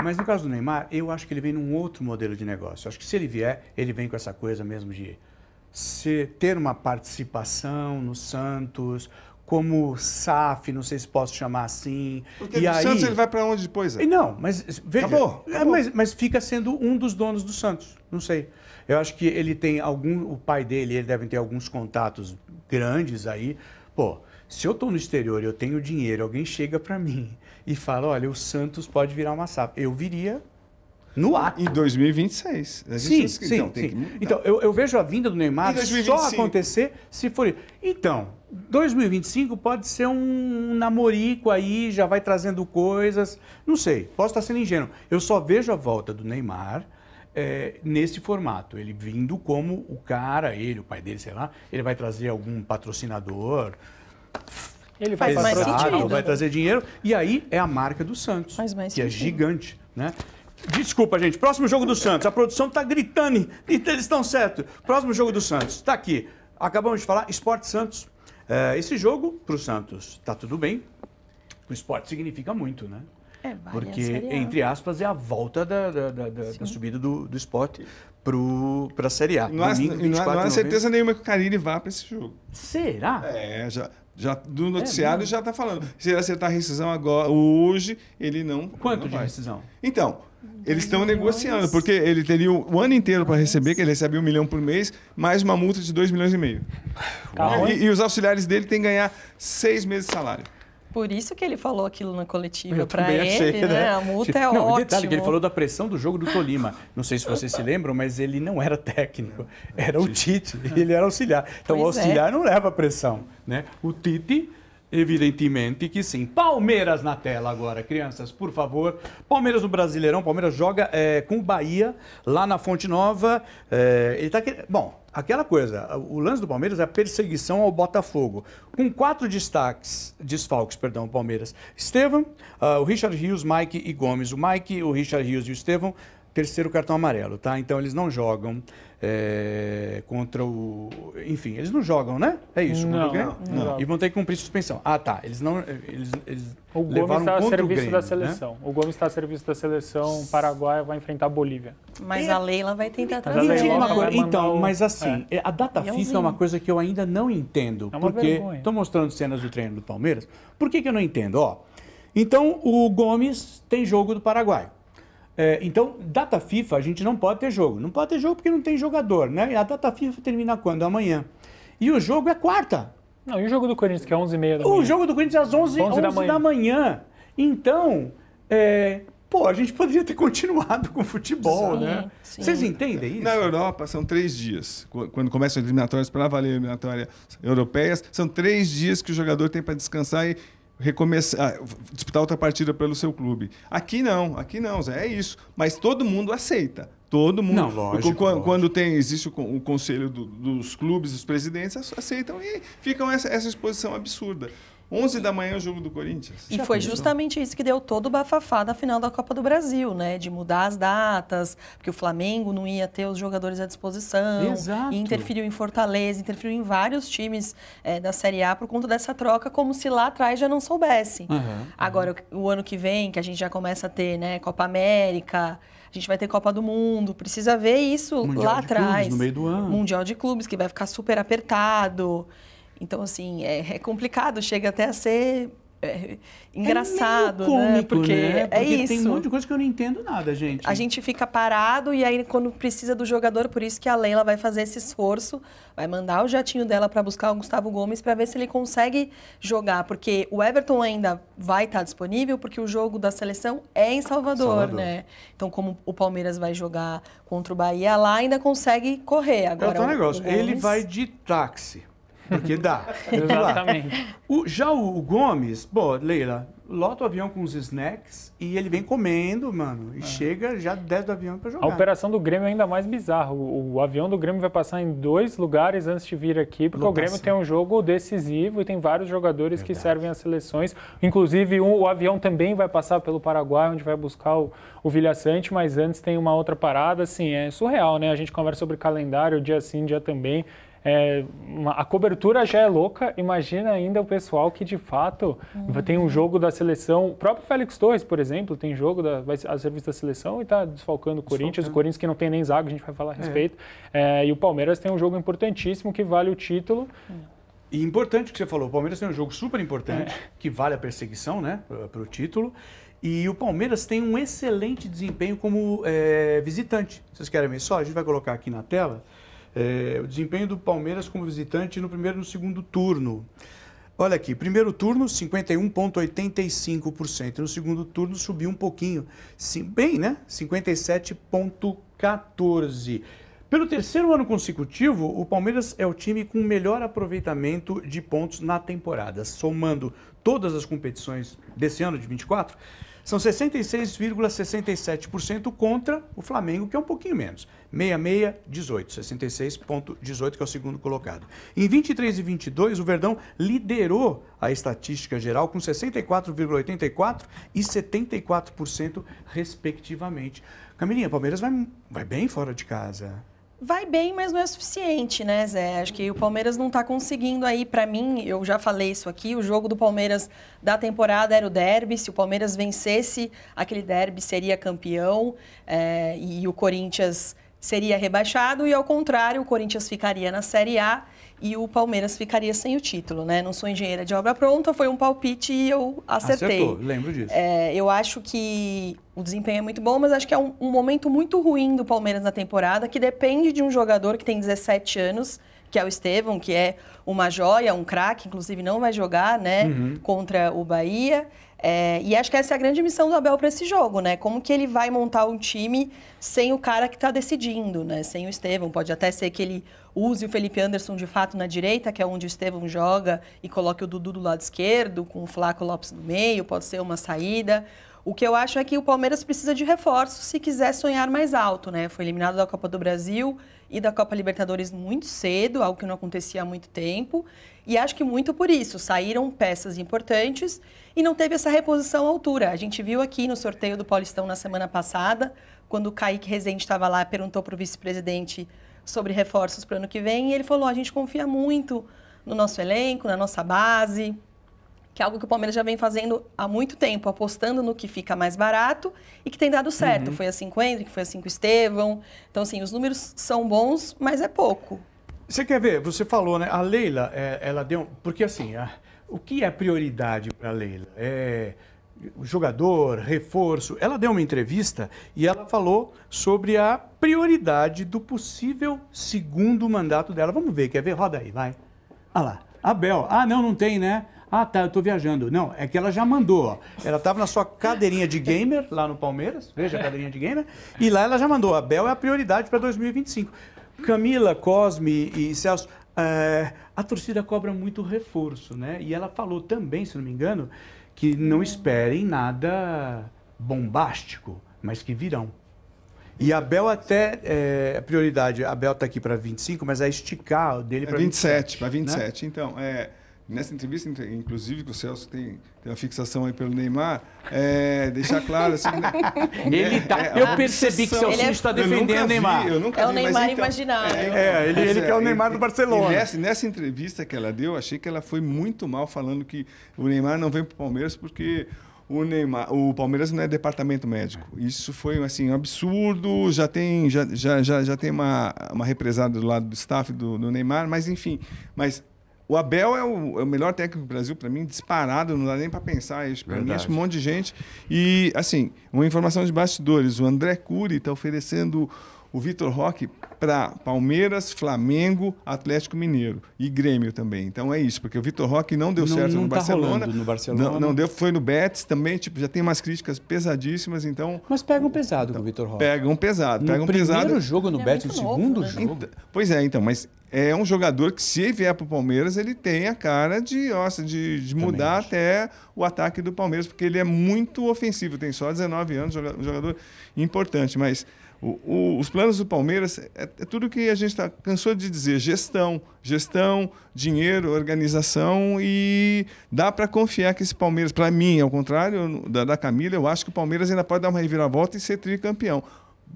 Mas no caso do Neymar, eu acho que ele vem num outro modelo de negócio. acho que se ele vier, ele vem com essa coisa mesmo de ser, ter uma participação no Santos, como SAF, não sei se posso chamar assim. Porque e aí... Santos ele vai para onde depois? É? Não, mas veja, acabou, é, acabou. Mas, mas, fica sendo um dos donos do Santos, não sei. Eu acho que ele tem algum, o pai dele, ele deve ter alguns contatos grandes aí. Pô, se eu estou no exterior, eu tenho dinheiro, alguém chega para mim e fala, olha, o Santos pode virar uma SAF. Eu viria no ato. Em 2026. A gente sim, sim, então, sim. então eu, eu, vejo a vinda do Neymar só acontecer se for. Então, 2025 pode ser um namorico aí, já vai trazendo coisas. Não sei, posso estar sendo ingênuo. Eu só vejo a volta do Neymar é, nesse formato. Ele vindo como o cara, ele, o pai dele, sei lá, ele vai trazer algum patrocinador. Ele vai, Faz mais sentido. vai trazer dinheiro. E aí é a marca do Santos, que é sentido. é gigante. Né? Desculpa, gente. Próximo jogo do Santos. A produção está gritando. e Eles estão certos. Próximo jogo do Santos. Está aqui. Acabamos de falar Esporte Santos. É, esse jogo, para o Santos, está tudo bem. O esporte significa muito, né? É, vale é Porque, entre aspas, é a volta da, da, da, da subida do, do esporte para a Série A. Não, Domingo, há, 24, não há certeza nenhuma que o Carille vá para esse jogo. Será? É, já, já do é noticiário é, já está falando. Se ele acertar a rescisão agora, hoje, ele não. Quanto não de vai. rescisão? Então. Eles estão negociando, porque ele teria o ano inteiro para receber, que ele recebe um milhão por mês, mais uma multa de dois milhões e meio. E, e, os auxiliares dele têm que ganhar seis meses de salário. Por isso que ele falou aquilo na coletiva para ele, achei, né? né? A multa tipo, é não, ótima. detalhe que ele falou da pressão do jogo do Tolima. Não sei se vocês se lembram, mas ele não era técnico, era o Tite, ele era auxiliar. Então pois o é. auxiliar é. não leva pressão, né? O Tite evidentemente que sim. Palmeiras na tela agora, crianças, por favor. Palmeiras no Brasileirão, Palmeiras joga é, com o Bahia lá na Fonte Nova. É, ele tá querendo... Bom, aquela coisa, o lance do Palmeiras é a perseguição ao Botafogo. Com quatro destaques, desfalques, perdão, Palmeiras. Estevam, uh, o Richard Rios, Mike e Gomes. O Mike, o Richard Rios e o Estevam terceiro cartão amarelo, tá? Então eles não jogam é, contra o. Enfim, eles não jogam, né? É isso. Não, não, não. E vão ter que cumprir suspensão. Ah, tá. Eles não. Eles, eles o Gomes está a serviço Grêmio, da né? seleção. Né? O Gomes está a serviço da seleção. Paraguai vai enfrentar a Bolívia. Mas é. a Leila vai tentar trazer. Mas Leila, então, mas assim, é. a data é fixa FIFA é uma coisa que eu ainda não entendo. É porque estou mostrando cenas do treino do Palmeiras. Por que, que eu não entendo? Ó, então o Gomes tem jogo do Paraguai. É, então, data FIFA, a gente não pode ter jogo. Não pode ter jogo porque não tem jogador, né? E a data FIFA termina quando? Amanhã. E o jogo é quarta. Não, e o jogo do Corinthians, que é 11h30 da manhã? O jogo do Corinthians é às 11, 11, 11 da, manhã. da, manhã. Então, é, pô, a gente poderia ter continuado com o futebol, sim, né? Sim. Vocês entendem isso? Na Europa, são três dias. Quando começam as eliminatórias, para valer eliminatórias europeias, são três dias que o jogador tem para descansar e recomeçar, ah, disputar outra partida pelo seu clube. Aqui não, aqui não, Zé, é isso. Mas todo mundo aceita. Todo mundo. Não, lógico, quando, lógico. quando tem, existe o, o conselho do, dos clubes, os presidentes aceitam e ficam essa, essa exposição absurda. 11 da manhã o jogo do Corinthians. E foi justamente isso que deu todo o bafafá da final da Copa do Brasil, né? De mudar as datas, porque o Flamengo não ia ter os jogadores à disposição. Exato. interferiu em Fortaleza, interferiu em vários times é, da Série A por conta dessa troca, como se lá atrás já não soubesse. Uhum, Agora, o ano que vem, que a gente já começa a ter, né, Copa América, a gente vai ter Copa do Mundo, precisa ver isso Mundial lá atrás. Clubes, no meio do ano. Mundial de clubes, que vai ficar super apertado. Então, assim, é, é complicado, chega até a ser é, é engraçado, é cômico, né? Porque, né? Porque é isso. tem um monte de coisa que eu não entendo nada, gente. A gente fica parado e aí quando precisa do jogador, por isso que a Leila vai fazer esse esforço, vai mandar o jatinho dela para buscar o Gustavo Gomes para ver se ele consegue jogar, porque o Everton ainda vai estar tá disponível porque o jogo da seleção é em Salvador, Salvador. né? Então como o Palmeiras vai jogar contra o Bahia lá, ainda consegue correr agora. É outro negócio. Gomes... Ele vai de táxi porque dá. Exatamente. O, já o, o Gomes, pô, Leila, lota o avião com os snacks e ele vem comendo, mano. E é. chega já 10 do avião para jogar. A operação do Grêmio é ainda mais bizarra. O, o, avião do Grêmio vai passar em dois lugares antes de vir aqui, porque o Grêmio tem um jogo decisivo e tem vários jogadores Verdade. que servem às seleções. Inclusive, um, o avião também vai passar pelo Paraguai, onde vai buscar o, o Vilhaçante, mas antes tem uma outra parada. Assim, é surreal, né? A gente conversa sobre calendário, dia sim, dia também é, uma, a cobertura já é louca, imagina ainda o pessoal que de fato uhum. tem um jogo da seleção. O próprio Félix Torres, por exemplo, tem jogo da, vai a serviço da seleção e está desfalcando o Corinthians. O Corinthians que não tem nem zaga, a gente vai falar a é. respeito. É. É, e o Palmeiras tem um jogo importantíssimo que vale o título. E importante o que você falou, o Palmeiras tem um jogo super importante, é. que vale a perseguição, né, para o título. E o Palmeiras tem um excelente desempenho como é, visitante. Vocês querem ver só? A gente vai colocar aqui na tela é, o desempenho do Palmeiras como visitante no primeiro e no segundo turno. Olha aqui, primeiro turno 51,85%, no segundo turno subiu um pouquinho, sim, bem, né? 57,14%. Pelo terceiro ano consecutivo, o Palmeiras é o time com melhor aproveitamento de pontos na temporada, somando todas as competições desse ano de 24. São 66,67% contra o Flamengo, que é um pouquinho menos. 66, 18. 66,18, que é o segundo colocado. Em 23 e 22, o Verdão liderou a estatística geral com 64,84% e 74%, respectivamente. Camilinha, Palmeiras vai, vai bem fora de casa vai bem, mas não é suficiente, né, Zé? Acho que o Palmeiras não está conseguindo aí, para mim, eu já falei isso aqui, o jogo do Palmeiras da temporada era o derby, se o Palmeiras vencesse aquele derby seria campeão é, e o Corinthians seria rebaixado e ao contrário, o Corinthians ficaria na Série A e o Palmeiras ficaria sem o título, né? Não sou engenheira de obra pronta, foi um palpite e eu acertei. Acertou, lembro disso. É, eu acho que o desempenho é muito bom, mas acho que é um, um momento muito ruim do Palmeiras na temporada, que depende de um jogador que tem 17 anos que é o Estevão, que é uma joia, um craque, inclusive não vai jogar né, uhum. contra o Bahia. É, e acho que essa é a grande missão do Abel para esse jogo, né? Como que ele vai montar um time sem o cara que está decidindo, né? Sem o Estevão. Pode até ser que ele use o Felipe Anderson de fato na direita, que é onde o Estevão joga, e coloque o Dudu do lado esquerdo, com o Flaco Lopes no meio, pode ser uma saída. O que eu acho é que o Palmeiras precisa de reforço se quiser sonhar mais alto, né? Foi eliminado da Copa do Brasil e da Copa Libertadores muito cedo, algo que não acontecia há muito tempo. E acho que muito por isso, saíram peças importantes e não teve essa reposição à altura. A gente viu aqui no sorteio do Paulistão na semana passada, quando o Kaique Rezende estava lá, perguntou para o vice-presidente sobre reforços para o ano que vem, e ele falou: a gente confia muito no nosso elenco, na nossa base, que é algo que o Palmeiras já vem fazendo há muito tempo, apostando no que fica mais barato e que tem dado certo. Uhum. Foi a 50, que foi a 5 Estevão. Então, assim, os números são bons, mas é pouco. Você quer ver? Você falou, né? A Leila, é, ela deu. Porque, assim, a... o que é prioridade para a Leila? É jogador, reforço. Ela deu uma entrevista e ela falou sobre a prioridade do possível segundo mandato dela. Vamos ver, quer ver? Roda aí, vai. Ah lá. Abel. Ah, não, não tem, né? Ah, tá, eu tô viajando. Não, é que ela já mandou, ó. Ela tava na sua cadeirinha de gamer lá no Palmeiras, veja a cadeirinha de gamer, e lá ela já mandou. A Bel é a prioridade para 2025. Camila, Cosme e Celso, é, a torcida cobra muito reforço, né? E ela falou também, se não me engano, que não esperem nada bombástico, mas que virão. E a Bel até, é, prioridade, a Bel está aqui para 25, mas é esticar dele para é 27. Para 27, né? então, é... Nessa entrevista, inclusive, que o Celso tem, tem uma fixação aí pelo Neymar, é, deixar claro assim. Né? É, ele tá, é, é eu percebi que o Celso está defendendo o Neymar. Vi, é o Neymar mas, então, imaginário. É, é, ele, ele quer o Neymar do Barcelona. Nessa, nessa, entrevista que ela deu, achei que ela foi muito mal falando que o Neymar não vem para o Palmeiras porque o Neymar, o Palmeiras não é departamento médico. Isso foi assim um absurdo. Já tem já, já, já, já tem uma, uma represada do lado do staff do, do Neymar, mas enfim, mas o Abel é o, é o, melhor técnico do Brasil para mim, disparado, não dá nem para pensar Para mim, é um monte de gente. E, assim, uma informação de bastidores: o André Cury está oferecendo o Vitor Roque para Palmeiras, Flamengo, Atlético Mineiro e Grêmio também. Então é isso, porque o Vitor Roque não deu não, certo não no, tá Barcelona, no, Barcelona, Não, não deu, foi no Betis também, tipo, já tem umas críticas pesadíssimas, então. Mas pega um pesado então, com o Vitor Roque. Pega um pesado, pega um pesado. No primeiro jogo no é Betis, no segundo né? jogo. Então, pois é, então, mas é um jogador que, se vier para o Palmeiras, ele tem a cara de, nossa, de, de mudar até o ataque do Palmeiras, porque ele é muito ofensivo, tem só 19 anos, um jogador importante. Mas o, o, os planos do Palmeiras é, é tudo que a gente tá, cansou de dizer: gestão, gestão, dinheiro, organização, e dá para confiar que esse Palmeiras, para mim, ao contrário da, da Camila, eu acho que o Palmeiras ainda pode dar uma reviravolta e ser tricampeão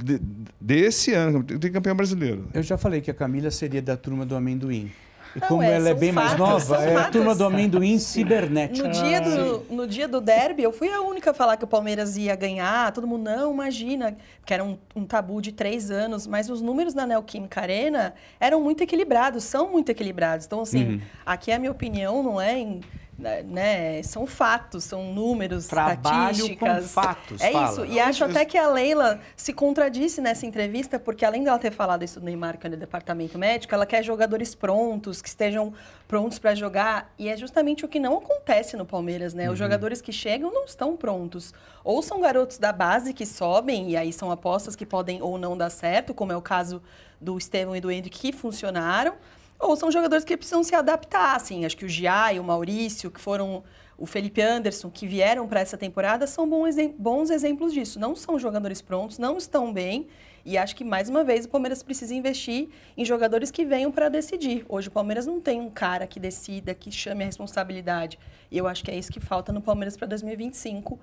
de, desse ano, tem campeão brasileiro. Eu já falei que a Camila seria da turma do amendoim. E não, ah, como é, ela é bem fatos, mais nova, é fatos. a turma do amendoim cibernética. No dia, ah, do, no dia do derby, eu fui a única a falar que o Palmeiras ia ganhar. Todo mundo, não, imagina. Porque era um, um tabu de três anos. Mas os números da Neoquímica Arena eram muito equilibrados, são muito equilibrados. Então, assim, uhum. aqui é a minha opinião, não é? Em, né, né, são fatos, são números, Trabalho estatísticas. Com fatos, é fala. isso. E acho até que a Leila se contradisse nessa entrevista, porque além dela ter falado isso do Neymar, que é do departamento médico, ela quer jogadores prontos, que estejam prontos para jogar. E é justamente o que não acontece no Palmeiras, né? Uhum. Os jogadores que chegam não estão prontos. Ou são garotos da base que sobem, e aí são apostas que podem ou não dar certo, como é o caso do Estevão e do Henrique, que funcionaram ou são jogadores que precisam se adaptar, assim. Acho que o Giai, o Maurício, que foram o Felipe Anderson, que vieram para essa temporada, são bons, bons exemplos disso. Não são jogadores prontos, não estão bem. E acho que, mais uma vez, o Palmeiras precisa investir em jogadores que venham para decidir. Hoje, o Palmeiras não tem um cara que decida, que chame a responsabilidade. E eu acho que é isso que falta no Palmeiras para 2025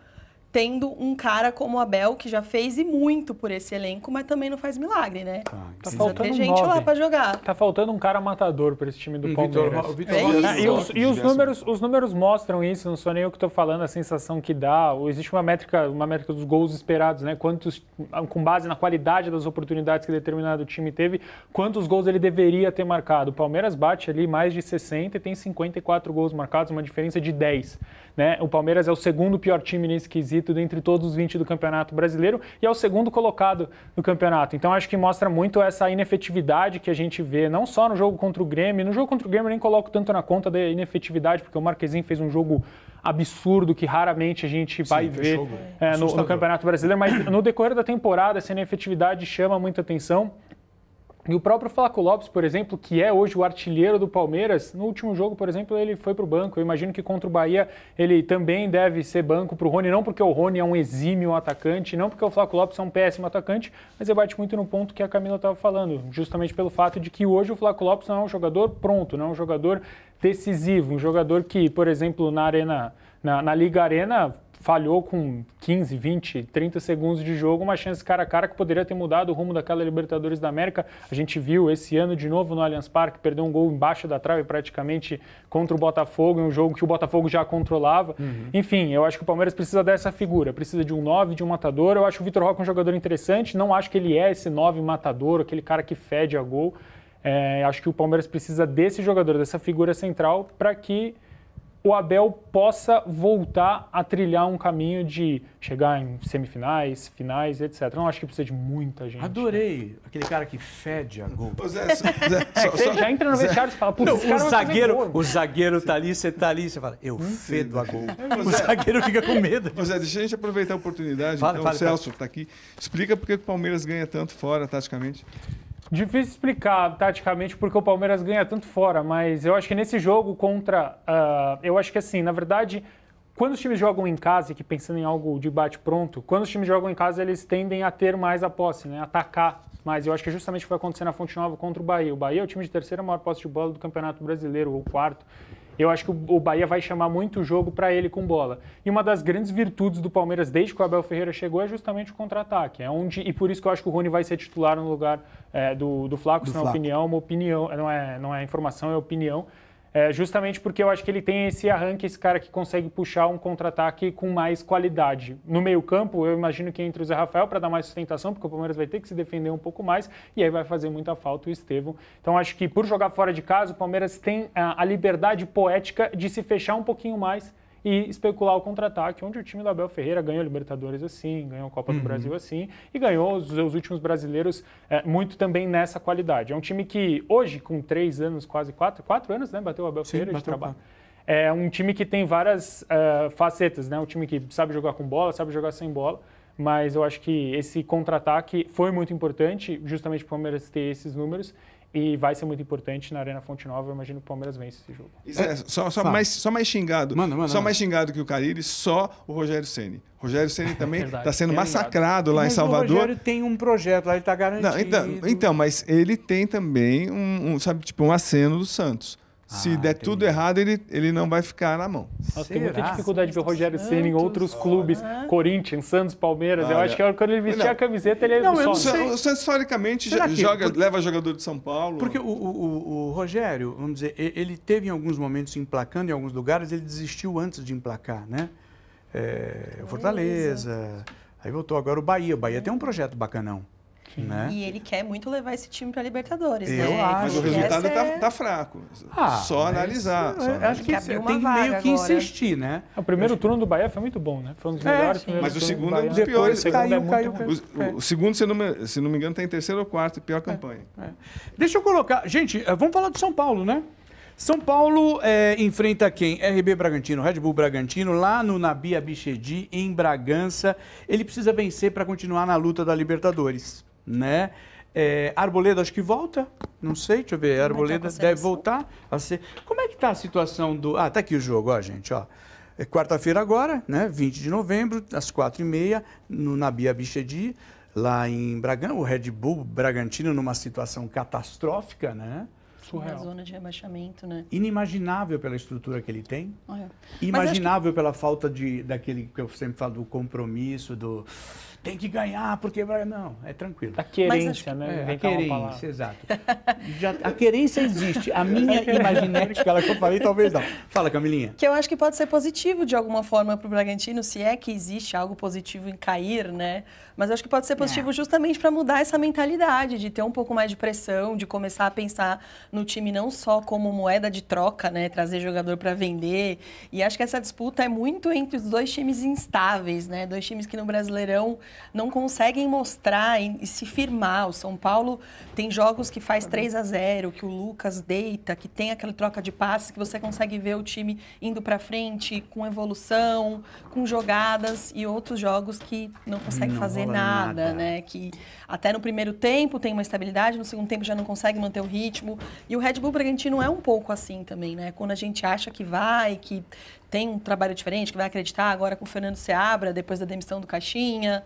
tendo um cara como o Abel, que já fez e muito por esse elenco, mas também não faz milagre, né? Tá, tá faltando gente nove. lá para jogar. Tá faltando um cara matador para esse time do Palmeiras. Vitor, Vitor, é isso. E, os, e os, números, os números mostram isso, não sou nem eu que estou falando, a sensação que dá. Existe uma métrica, uma métrica dos gols esperados, né? Quantos, com base na qualidade das oportunidades que determinado time teve, quantos gols ele deveria ter marcado. O Palmeiras bate ali mais de 60 e tem 54 gols marcados, uma diferença de 10. Né? O Palmeiras é o segundo pior time nesse quesito favorito dentre todos os 20 do Campeonato Brasileiro e é o segundo colocado no campeonato. Então acho que mostra muito essa inefetividade que a gente vê, não só no jogo contra o Grêmio. No jogo contra o Grêmio eu nem coloco tanto na conta da inefetividade, porque o Marquezinho fez um jogo absurdo que raramente a gente vai ver é, no, no Campeonato Brasileiro, mas no decorrer da temporada essa inefetividade chama muita atenção. E o próprio Flaco Lopes, por exemplo, que é hoje o artilheiro do Palmeiras, no último jogo, por exemplo, ele foi para o banco. Eu imagino que contra o Bahia ele também deve ser banco para o Rony, não porque o Rony é um exímio atacante, não porque o Flaco Lopes é um péssimo atacante, mas ele bate muito no ponto que a Camila estava falando, justamente pelo fato de que hoje o Flaco Lopes não é um jogador pronto, não é um jogador decisivo, um jogador que, por exemplo, na Arena na, na, Liga Arena falhou com 15, 20, 30 segundos de jogo, uma chance cara a cara que poderia ter mudado o rumo daquela Libertadores da América. A gente viu esse ano de novo no Allianz Parque, perdeu um gol embaixo da trave praticamente contra o Botafogo, em um jogo que o Botafogo já controlava. Uhum. Enfim, eu acho que o Palmeiras precisa dessa figura, precisa de um 9, de um matador. Eu acho o Vitor Roque um jogador interessante, não acho que ele é esse 9 matador, aquele cara que fede a gol. É, acho que o Palmeiras precisa desse jogador, dessa figura central, para que o Abel possa voltar a trilhar um caminho de chegar em semifinais, finais, etc. Não acho que precisa de muita gente. Né? Adorei né? aquele cara que fede a gol. É, Zé, Zé, é, só, só, já entra no vestiário e fala, putz, não, o zagueiro, o zagueiro tá ali, você tá ali, você fala, eu hum, fedo a gol. É. o zagueiro fica com medo. Pois é, deixa a gente aproveitar a oportunidade. Fala, então, fala, o Celso está aqui. Explica por que o Palmeiras ganha tanto fora, taticamente. Difícil explicar taticamente porque o Palmeiras ganha tanto fora, mas eu acho que nesse jogo contra. Uh, eu acho que assim, na verdade, quando os times jogam em casa, e que pensando em algo de bate-pronto, quando os times jogam em casa, eles tendem a ter mais a posse, né? Atacar mais. Eu acho que é justamente o que vai acontecer na Fonte Nova contra o Bahia. O Bahia é o time de terceira maior posse de bola do Campeonato Brasileiro, ou quarto. Eu acho que o Bahia vai chamar muito jogo para ele com bola. E uma das grandes virtudes do Palmeiras desde que o Abel Ferreira chegou é justamente o contra-ataque. É onde e por isso que eu acho que o Rony vai ser titular no lugar é, do, do Flaco, do isso não é opinião, é uma opinião, não é, não é informação, é opinião. É, justamente porque eu acho que ele tem esse arranque, esse cara que consegue puxar um contra-ataque com mais qualidade. No meio-campo, eu imagino que entre o Zé Rafael para dar mais sustentação, porque o Palmeiras vai ter que se defender um pouco mais e aí vai fazer muita falta o Estevão. Então acho que por jogar fora de casa, o Palmeiras tem ah, a liberdade poética de se fechar um pouquinho mais e especular o contra-ataque, onde o time do Abel Ferreira ganhou Libertadores assim, ganhou a Copa uhum. do Brasil assim e ganhou os últimos brasileiros é, muito também nessa qualidade. É um time que hoje, com três anos, quase quatro, quatro anos, né? Bateu o Abel Sim, Ferreira de trabalho. Quatro é um time que tem várias uh, facetas, né? Um time que sabe jogar com bola, sabe jogar sem bola, mas eu acho que esse contra-ataque foi muito importante, justamente para o Palmeiras ter esses números e vai ser muito importante na Arena Fonte Nova. Eu imagino que o Palmeiras vence esse jogo. É, é, só, só mais, só mais xingado. Mano, mano, só mais xingado que o Carille, só o Rogério Ceni. Rogério Ceni também está sendo é massacrado lá mas em Salvador. O Rogério tem um projeto lá, ele está garantido. Não, então, então, mas ele tem também um, um, sabe, tipo, um aceno do Santos. Se ah, der entendi. tudo errado, ele, ele não vai ficar na mão. Nossa, tem muita dificuldade de ver o Rogério Senna em outros clubes. Corinthians, Santos, Palmeiras. Ah, eu é. acho que é quando ele vestir não. a camiseta, ele é não, eu não sei. O Santos, historicamente, joga, Porque... leva jogador de São Paulo. Porque o, o, o, Rogério, vamos dizer, ele teve em alguns momentos emplacando em alguns lugares, ele desistiu antes de emplacar, né? É, Fortaleza. Fortaleza. Aí voltou agora o Bahia. O Bahia tem um projeto bacanão. Né? E ele quer muito levar esse time para Libertadores, Eu né? acho. Mas o resultado está é tá fraco. Ah, só analisar. Só acho que, que tem, meio que insistir, né? É, o primeiro turno do Bahia foi muito bom, né? Foi um dos é, melhores. É, mas o segundo é um dos piores. Caiu, caiu, o, segundo, se não, se não me engano, está em terceiro ou quarto, pior campanha. Deixa eu colocar... Gente, eh, vamos falar de São Paulo, né? São Paulo é, enfrenta quem? RB Bragantino, Red Bull Bragantino, lá no Nabi Abichedi, em Bragança. Ele precisa vencer para continuar na luta da Libertadores né? É, Arboleda acho que volta, não sei, deixa eu ver, Arboleda deve voltar. A ser... Como é que está a situação do... Ah, tá aqui o jogo, ó, gente, ó. É quarta-feira agora, né? 20 de novembro, às quatro e meia, no Nabia Bichedi, lá em Bragantino, o Red Bull Bragantino numa situação catastrófica, né? Surreal. Uma zona de rebaixamento, né? Inimaginável pela estrutura que ele tem. Imaginável é. que... pela falta de, daquele que eu sempre falo, do compromisso, do tem que ganhar, porque. vai Não, é tranquilo. A querência, né? É, a querência, exato. Já, a querência existe. A minha imaginética, ela que eu falei, talvez não. Fala, Camilinha. Que eu acho que pode ser positivo de alguma forma para o Bragantino, se é que existe algo positivo em cair, né? Mas eu acho que pode ser positivo é. justamente para mudar essa mentalidade, de ter um pouco mais de pressão, de começar a pensar no time não só como moeda de troca, né? Trazer jogador para vender. E acho que essa disputa é muito entre os dois times instáveis, né? Dois times que no Brasileirão não conseguem mostrar e, se firmar. O São Paulo tem jogos que faz 3 tá a 0 que o Lucas deita, que tem aquela troca de passes, que você consegue ver o time indo para frente, com evolução, com jogadas, e outros jogos que não consegue não fazer nada, nada, né? Que até no primeiro tempo tem uma estabilidade, no segundo tempo já não consegue manter o ritmo. E o Red Bull Bragantino é um pouco assim também, né? Quando a gente acha que vai, que tem um trabalho diferente, que vai acreditar agora com o Fernando Seabra, depois da demissão do Caixinha.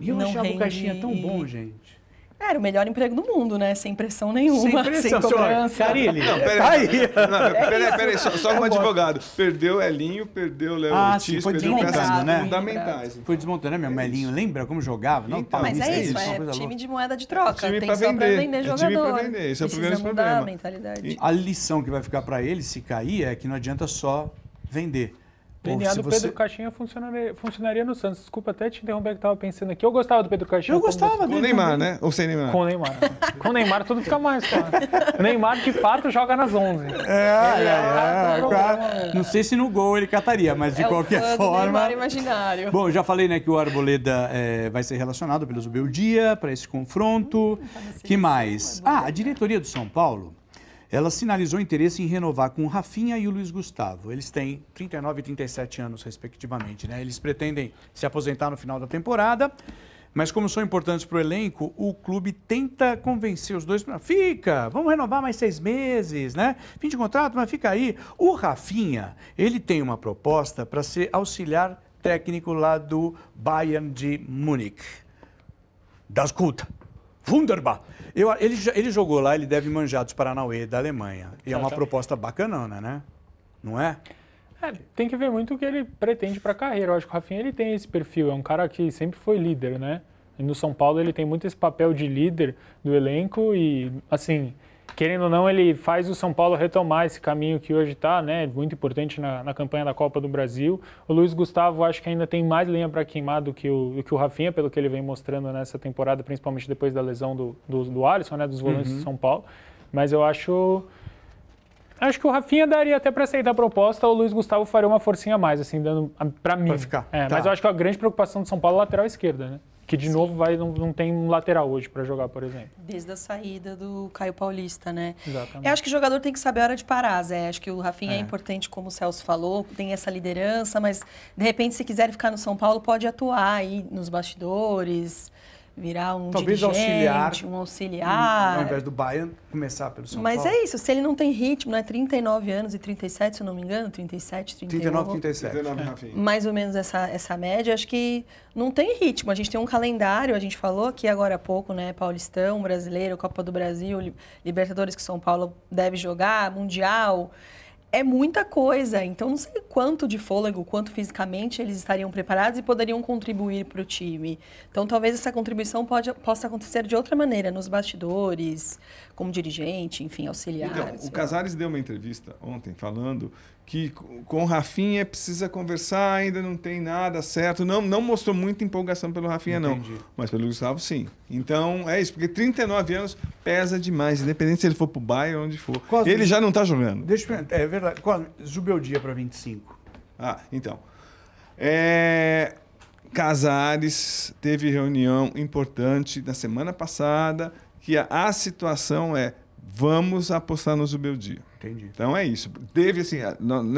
E eu não achava rendi. o caixinha tão bom, gente. Era o melhor emprego do mundo, né? Sem pressão nenhuma, sem, pressão, sem cobrança. Carilli, não, peraí, tá peraí, é peraí, só, só é um tá advogado. Perdeu Elinho, perdeu Léo ah, Ortiz, sim, foi desmontando, né? Fundamentais. Então. Foi desmontando, né, meu? É Elinho, lembra como jogava? Não, então, mas é isso, é, é time de moeda de troca. É time Tem só vender. pra vender jogador. É time pra vender, esse é o primeiro problema. A, mentalidade. E a lição que vai ficar para ele, se cair, é que não adianta só vender DNA do Pedro você... Caixinha funcionaria, funcionaria no Santos. Desculpa até te interromper que estava pensando aqui. Eu gostava do Pedro Caixinha. Eu gostava dele. Com o Neymar, né? Ou sem Neymar? Com o Neymar. com o Neymar tudo fica mais claro. O Neymar, de fato, joga nas 11. É, é, é, é, Não sei se no gol ele cataria, mas de é qualquer o forma. Neymar imaginário. Bom, já falei né, que o Arboleda é, vai ser relacionado pelo Zubeldia para esse confronto. Hum, tá que mais? Ah, a diretoria do São Paulo ela sinalizou interesse em renovar com o Rafinha e o Luiz Gustavo. Eles têm 39 e 37 anos, respectivamente. Né? Eles pretendem se aposentar no final da temporada. Mas como são importantes para o elenco, o clube tenta convencer os dois. Fica, vamos renovar mais seis meses, né? Fim de contrato, mas fica aí. O Rafinha, ele tem uma proposta para ser auxiliar técnico lá do Bayern de Munique. Das Guta. Wunderbar. Eu, ele, ele jogou lá, ele deve manjar dos Paranauê da Alemanha. E é tá, uma tá. proposta bacanona, né? Não é? É, tem que ver muito o que ele pretende para a carreira. Eu acho que o Rafinha ele tem esse perfil, é um cara que sempre foi líder, né? E no São Paulo ele tem muito esse papel de líder do elenco e, assim, querendo ou não, ele faz o São Paulo retomar esse caminho que hoje está, né? Muito importante na, na, campanha da Copa do Brasil. O Luiz Gustavo acho que ainda tem mais linha para queimar do que, o, do que o Rafinha, pelo que ele vem mostrando nessa temporada, principalmente depois da lesão do, do, do Alisson, né? Dos volantes uhum. do São Paulo. Mas eu acho. Acho que o Rafinha daria até para aceitar a proposta, o Luiz Gustavo faria uma forcinha a mais, assim, dando para mim. Pra ficar. É, tá. Mas eu acho que a grande preocupação do São Paulo é lateral esquerda, né? Que de Sim. novo vai, não, não tem um lateral hoje para jogar, por exemplo. Desde a saída do Caio Paulista, né? Exatamente. Eu acho que o jogador tem que saber a hora de parar, Zé. Acho que o Rafinha é. é importante, como o Celso falou, tem essa liderança, mas de repente, se quiser ficar no São Paulo, pode atuar aí nos bastidores virar um Talvez auxiliar, um auxiliar. Ao invés do Bayern, começar pelo São Mas Paulo. Mas é isso, se ele não tem ritmo, né? 39 anos e 37, se eu não me engano, 37, 39. 39, 37. Mais ou menos essa, essa média. Acho que não tem ritmo. A gente tem um calendário, a gente falou aqui agora há pouco, né? Paulistão, Brasileiro, Copa do Brasil, Libertadores que São Paulo deve jogar, Mundial é muita coisa. Então, não sei quanto de fôlego, quanto fisicamente eles estariam preparados e poderiam contribuir para o time. Então, talvez essa contribuição pode, possa acontecer de outra maneira, nos bastidores, como dirigente, enfim, auxiliar. Então, o Casares deu uma entrevista ontem falando que com o Rafinha precisa conversar, ainda não tem nada certo. Não, não mostrou muita empolgação pelo Rafinha, Entendi. não. Mas pelo Gustavo, sim. Então, é isso. Porque 39 anos pesa demais, independente se ele for pro bairro ou onde for. ele já não tá jogando. Deixa eu É verdade. Cosme, para 25. Ah, então. É... Casares teve reunião importante na semana passada, que a, a situação é vamos apostar no Zubeldia. Entendi. Então é isso. Teve assim, né,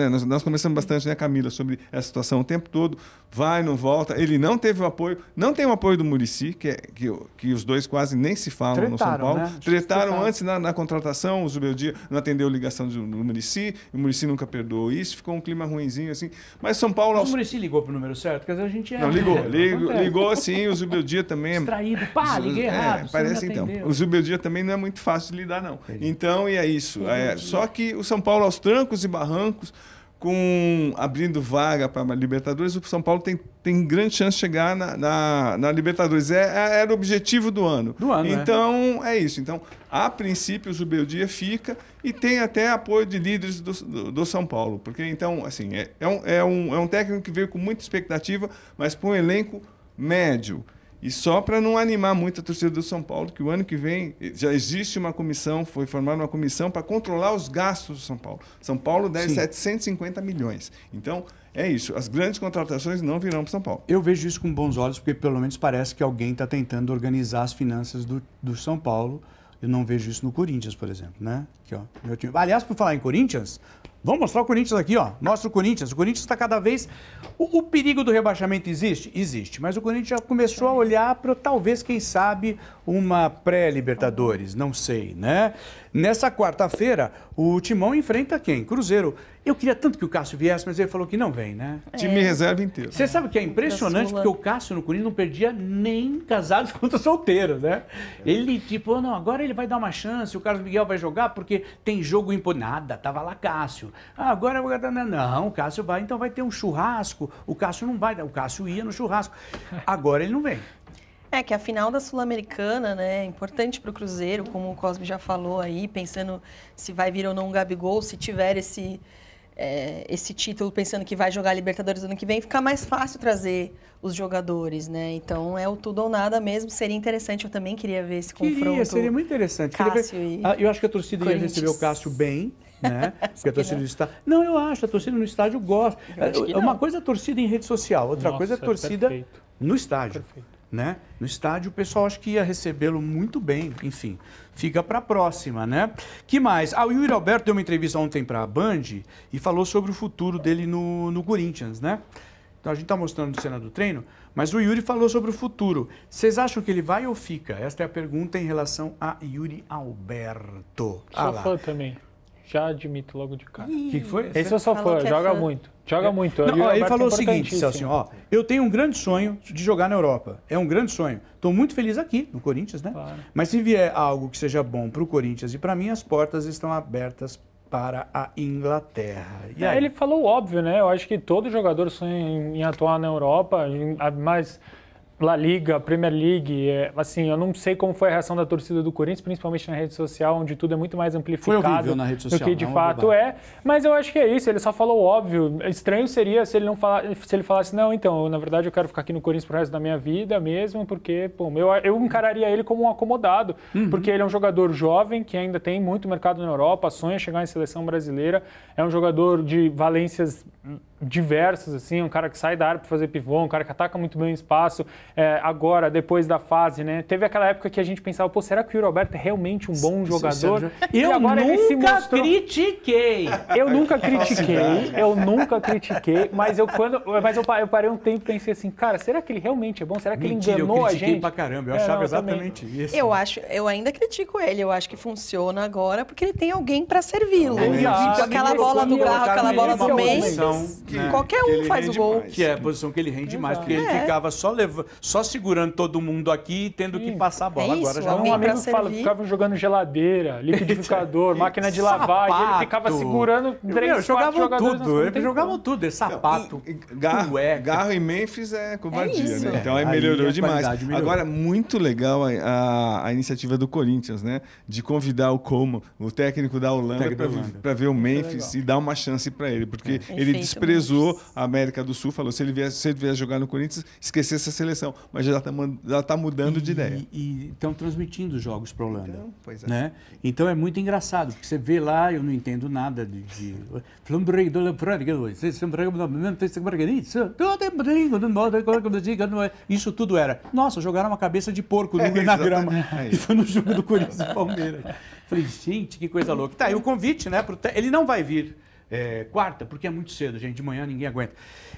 nós, nós, começamos bastante, né, Camila, sobre essa situação o tempo todo vai, não volta. Ele não teve o apoio, não tem o apoio do Murici, que, é, que, que, os dois quase nem se falam Tretaram, no São Paulo. Né? Tretaram antes na, na, contratação, o Zubeldia não atendeu a ligação do, do Murici, o Murici nunca perdoou isso, ficou um clima ruinzinho assim. Mas São Paulo. Mas o Murici ligou pro número certo, dizer, a gente é. Não, né? ligou, ligou, ligou assim, o Zubeldia também. Extraído, é pá, liguei é, errado. É, parece então. O Zubeldia também não é muito fácil de lidar, não. Entendi. Então, e é isso. É, só que o São Paulo aos trancos e barrancos com abrindo vaga para a Libertadores, o São Paulo tem, tem grande chance de chegar na, na, na Libertadores. É, é, era o objetivo do ano. Do ano é. então, é, é isso. Então, a princípio, o Zubeldia fica e tem até apoio de líderes do, do, do São Paulo. Porque, então, assim, é, é um, é, um, é um técnico que veio com muita expectativa, mas para um elenco médio. E só para não animar muito a torcida do São Paulo, que o ano que vem já existe uma comissão, foi formada uma comissão para controlar os gastos do São Paulo. São Paulo deve Sim. 750 milhões. Então, é isso. As grandes contratações não virão para São Paulo. Eu vejo isso com bons olhos, porque pelo menos parece que alguém está tentando organizar as finanças do, do São Paulo. Eu não vejo isso no Corinthians, por exemplo, né? Aqui, ó, meu time. Aliás, por falar em Corinthians, Vamos mostrar o Corinthians aqui, ó. Mostra o Corinthians. O Corinthians está cada vez. O, o, perigo do rebaixamento existe? Existe. Mas o Corinthians já começou a olhar para talvez, quem sabe, uma pré-Libertadores. Não sei, né? Nessa quarta-feira, o Timão enfrenta quem? Cruzeiro. Eu queria tanto que o Cássio viesse, mas ele falou que não vem, né? É. Time reserva inteiro. Você sabe que é impressionante porque o Cássio no Corinthians não perdia nem casados contra solteiros, né? É. Ele tipo, não, agora ele vai dar uma chance, o Carlos Miguel vai jogar porque tem jogo impo... Nada, tava lá Cássio. Ah, agora não, o Cássio vai, então vai ter um churrasco. O Cássio não vai, o Cássio ia no churrasco. Agora ele não vem. É que a final da Sul-Americana, né, é importante para o Cruzeiro, como o Cosme já falou aí, pensando se vai vir ou não um Gabigol, se tiver esse é, esse título pensando que vai jogar Libertadores ano que vem, fica mais fácil trazer os jogadores, né? Então é o tudo ou nada mesmo. Seria interessante, eu também queria ver esse queria, confronto. Seria muito interessante. Cássio ah, eu acho que a torcida ia receber o Cássio bem. Né? Porque a torcida não. Não, eu acho, a torcida no estádio gosta. É, é uma coisa a torcida em rede social, outra Nossa, coisa é a é torcida perfeito. no estádio. Perfeito. Né? No estádio, o pessoal acho que ia recebê-lo muito bem, enfim fica para a próxima, né? Que mais? Ah, o Yuri Alberto deu uma entrevista ontem para a Band e falou sobre o futuro dele no, no Corinthians, né? Então a gente está mostrando cena do treino, mas o Yuri falou sobre o futuro. Vocês acham que ele vai ou fica? Esta é a pergunta em relação a Yuri Alberto. Sou ah fã também. Já admito logo de cara. O que, que, foi? Esse eu sou fã, é joga fã. muito. Joga é. muito. Não, ó, ele é falou o seguinte, Celso, assim, ó, eu tenho um grande sonho de jogar na Europa. É um grande sonho. Estou muito feliz aqui, no Corinthians, né? Claro. Mas se vier algo que seja bom para o Corinthians e para mim, as portas estão abertas para a Inglaterra. E é, aí? ele falou óbvio, né? Eu acho que todo jogador sonha em, em atuar na Europa, mas... La Liga, Premier League, é, assim, eu não sei como foi a reação da torcida do Corinthians, principalmente na rede social, onde tudo é muito mais amplificado na rede social, do que de né? fato é. Mas eu acho que é isso, ele só falou óbvio. Estranho seria se ele não falasse. se ele falasse, não, então, na verdade eu quero ficar aqui no Corinthians pro resto da minha vida mesmo, porque, pô, eu, eu encararia ele como um acomodado, uhum. porque ele é um jogador jovem que ainda tem muito mercado na Europa, sonha chegar em seleção brasileira, é um jogador de valências diversos, assim, um cara que sai da área para fazer pivô, um cara que ataca muito bem o espaço. É, agora, depois da fase, né? Teve aquela época que a gente pensava, pô, será que o Roberto Alberto é realmente um bom é jogador? eu nunca critiquei! Eu nunca critiquei, eu nunca critiquei, mas eu quando. Mas eu, eu parei um tempo e pensei assim, cara, será que ele realmente é bom? Será que Mentira, ele enganou a gente? Eu pra caramba, eu é, achava não, exatamente também. isso. Eu acho, eu ainda critico ele, eu acho que funciona agora porque ele tem alguém para servi-lo. É, aquela bola do garro, aquela bola do meio posição. Que, né, Qualquer um faz o gol. Mais. Que é a posição que ele rende Exato. mais, porque é. ele ficava só, levando, só segurando todo mundo aqui e tendo Sim. que passar a bola. É isso, Agora já não. amigo fala que ficava jogando geladeira, liquidificador, máquina de lavar, e ele ficava segurando três, Meu, jogavam tudo, eles jogavam tudo, é sapato, então, e, garro, garro em Memphis é covardia, é né? Então aí é, melhorou demais. Melhorou. Agora, muito legal a, a, iniciativa do Corinthians, né? De convidar o Como, o técnico da Holanda, para ver o Memphis e dar uma chance para ele, porque é. ele desprezou a América do Sul, falou se ele vier, se ele vier jogar no Corinthians, esquecer essa seleção. Mas já está já tá mudando e, de ideia. E estão transmitindo os jogos para a Holanda. Então, pois é. Né? então é muito engraçado, porque você vê lá, eu não entendo nada de. de... Isso tudo era. Nossa, jogaram uma cabeça de porco no, é, na grama. É e foi no jogo do Corinthians e Palmeiras. Falei, gente, que coisa louca. Tá o convite, né? Pro... Ele não vai vir é, quarta, porque é muito cedo, gente, de manhã ninguém aguenta.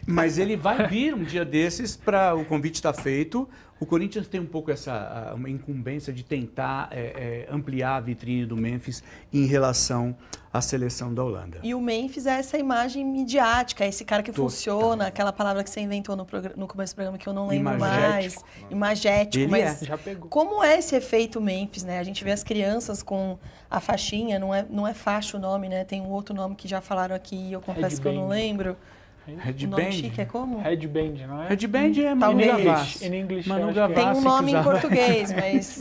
Mas ele vai vir um dia desses para o convite está feito, o Corinthians tem um pouco essa uma incumbência de tentar é, é, ampliar a vitrine do Memphis em relação à seleção da Holanda. E o Memphis é essa imagem midiática, é esse cara que Total. funciona, aquela palavra que você inventou no, no, começo do programa que eu não lembro Imagético. mais. Imagético. Ele mas é, já pegou. Como é esse efeito Memphis, né? A gente vê as crianças com a faixinha, não é, não é faixa o nome, né? Tem um outro nome que já falaram aqui e eu confesso que eu não lembro. Red chique é como? Red Band não é? Red Band é Manu Talvez. Gavassi. Em inglês. Manu é. Gavassi. Tem um nome em português, mas...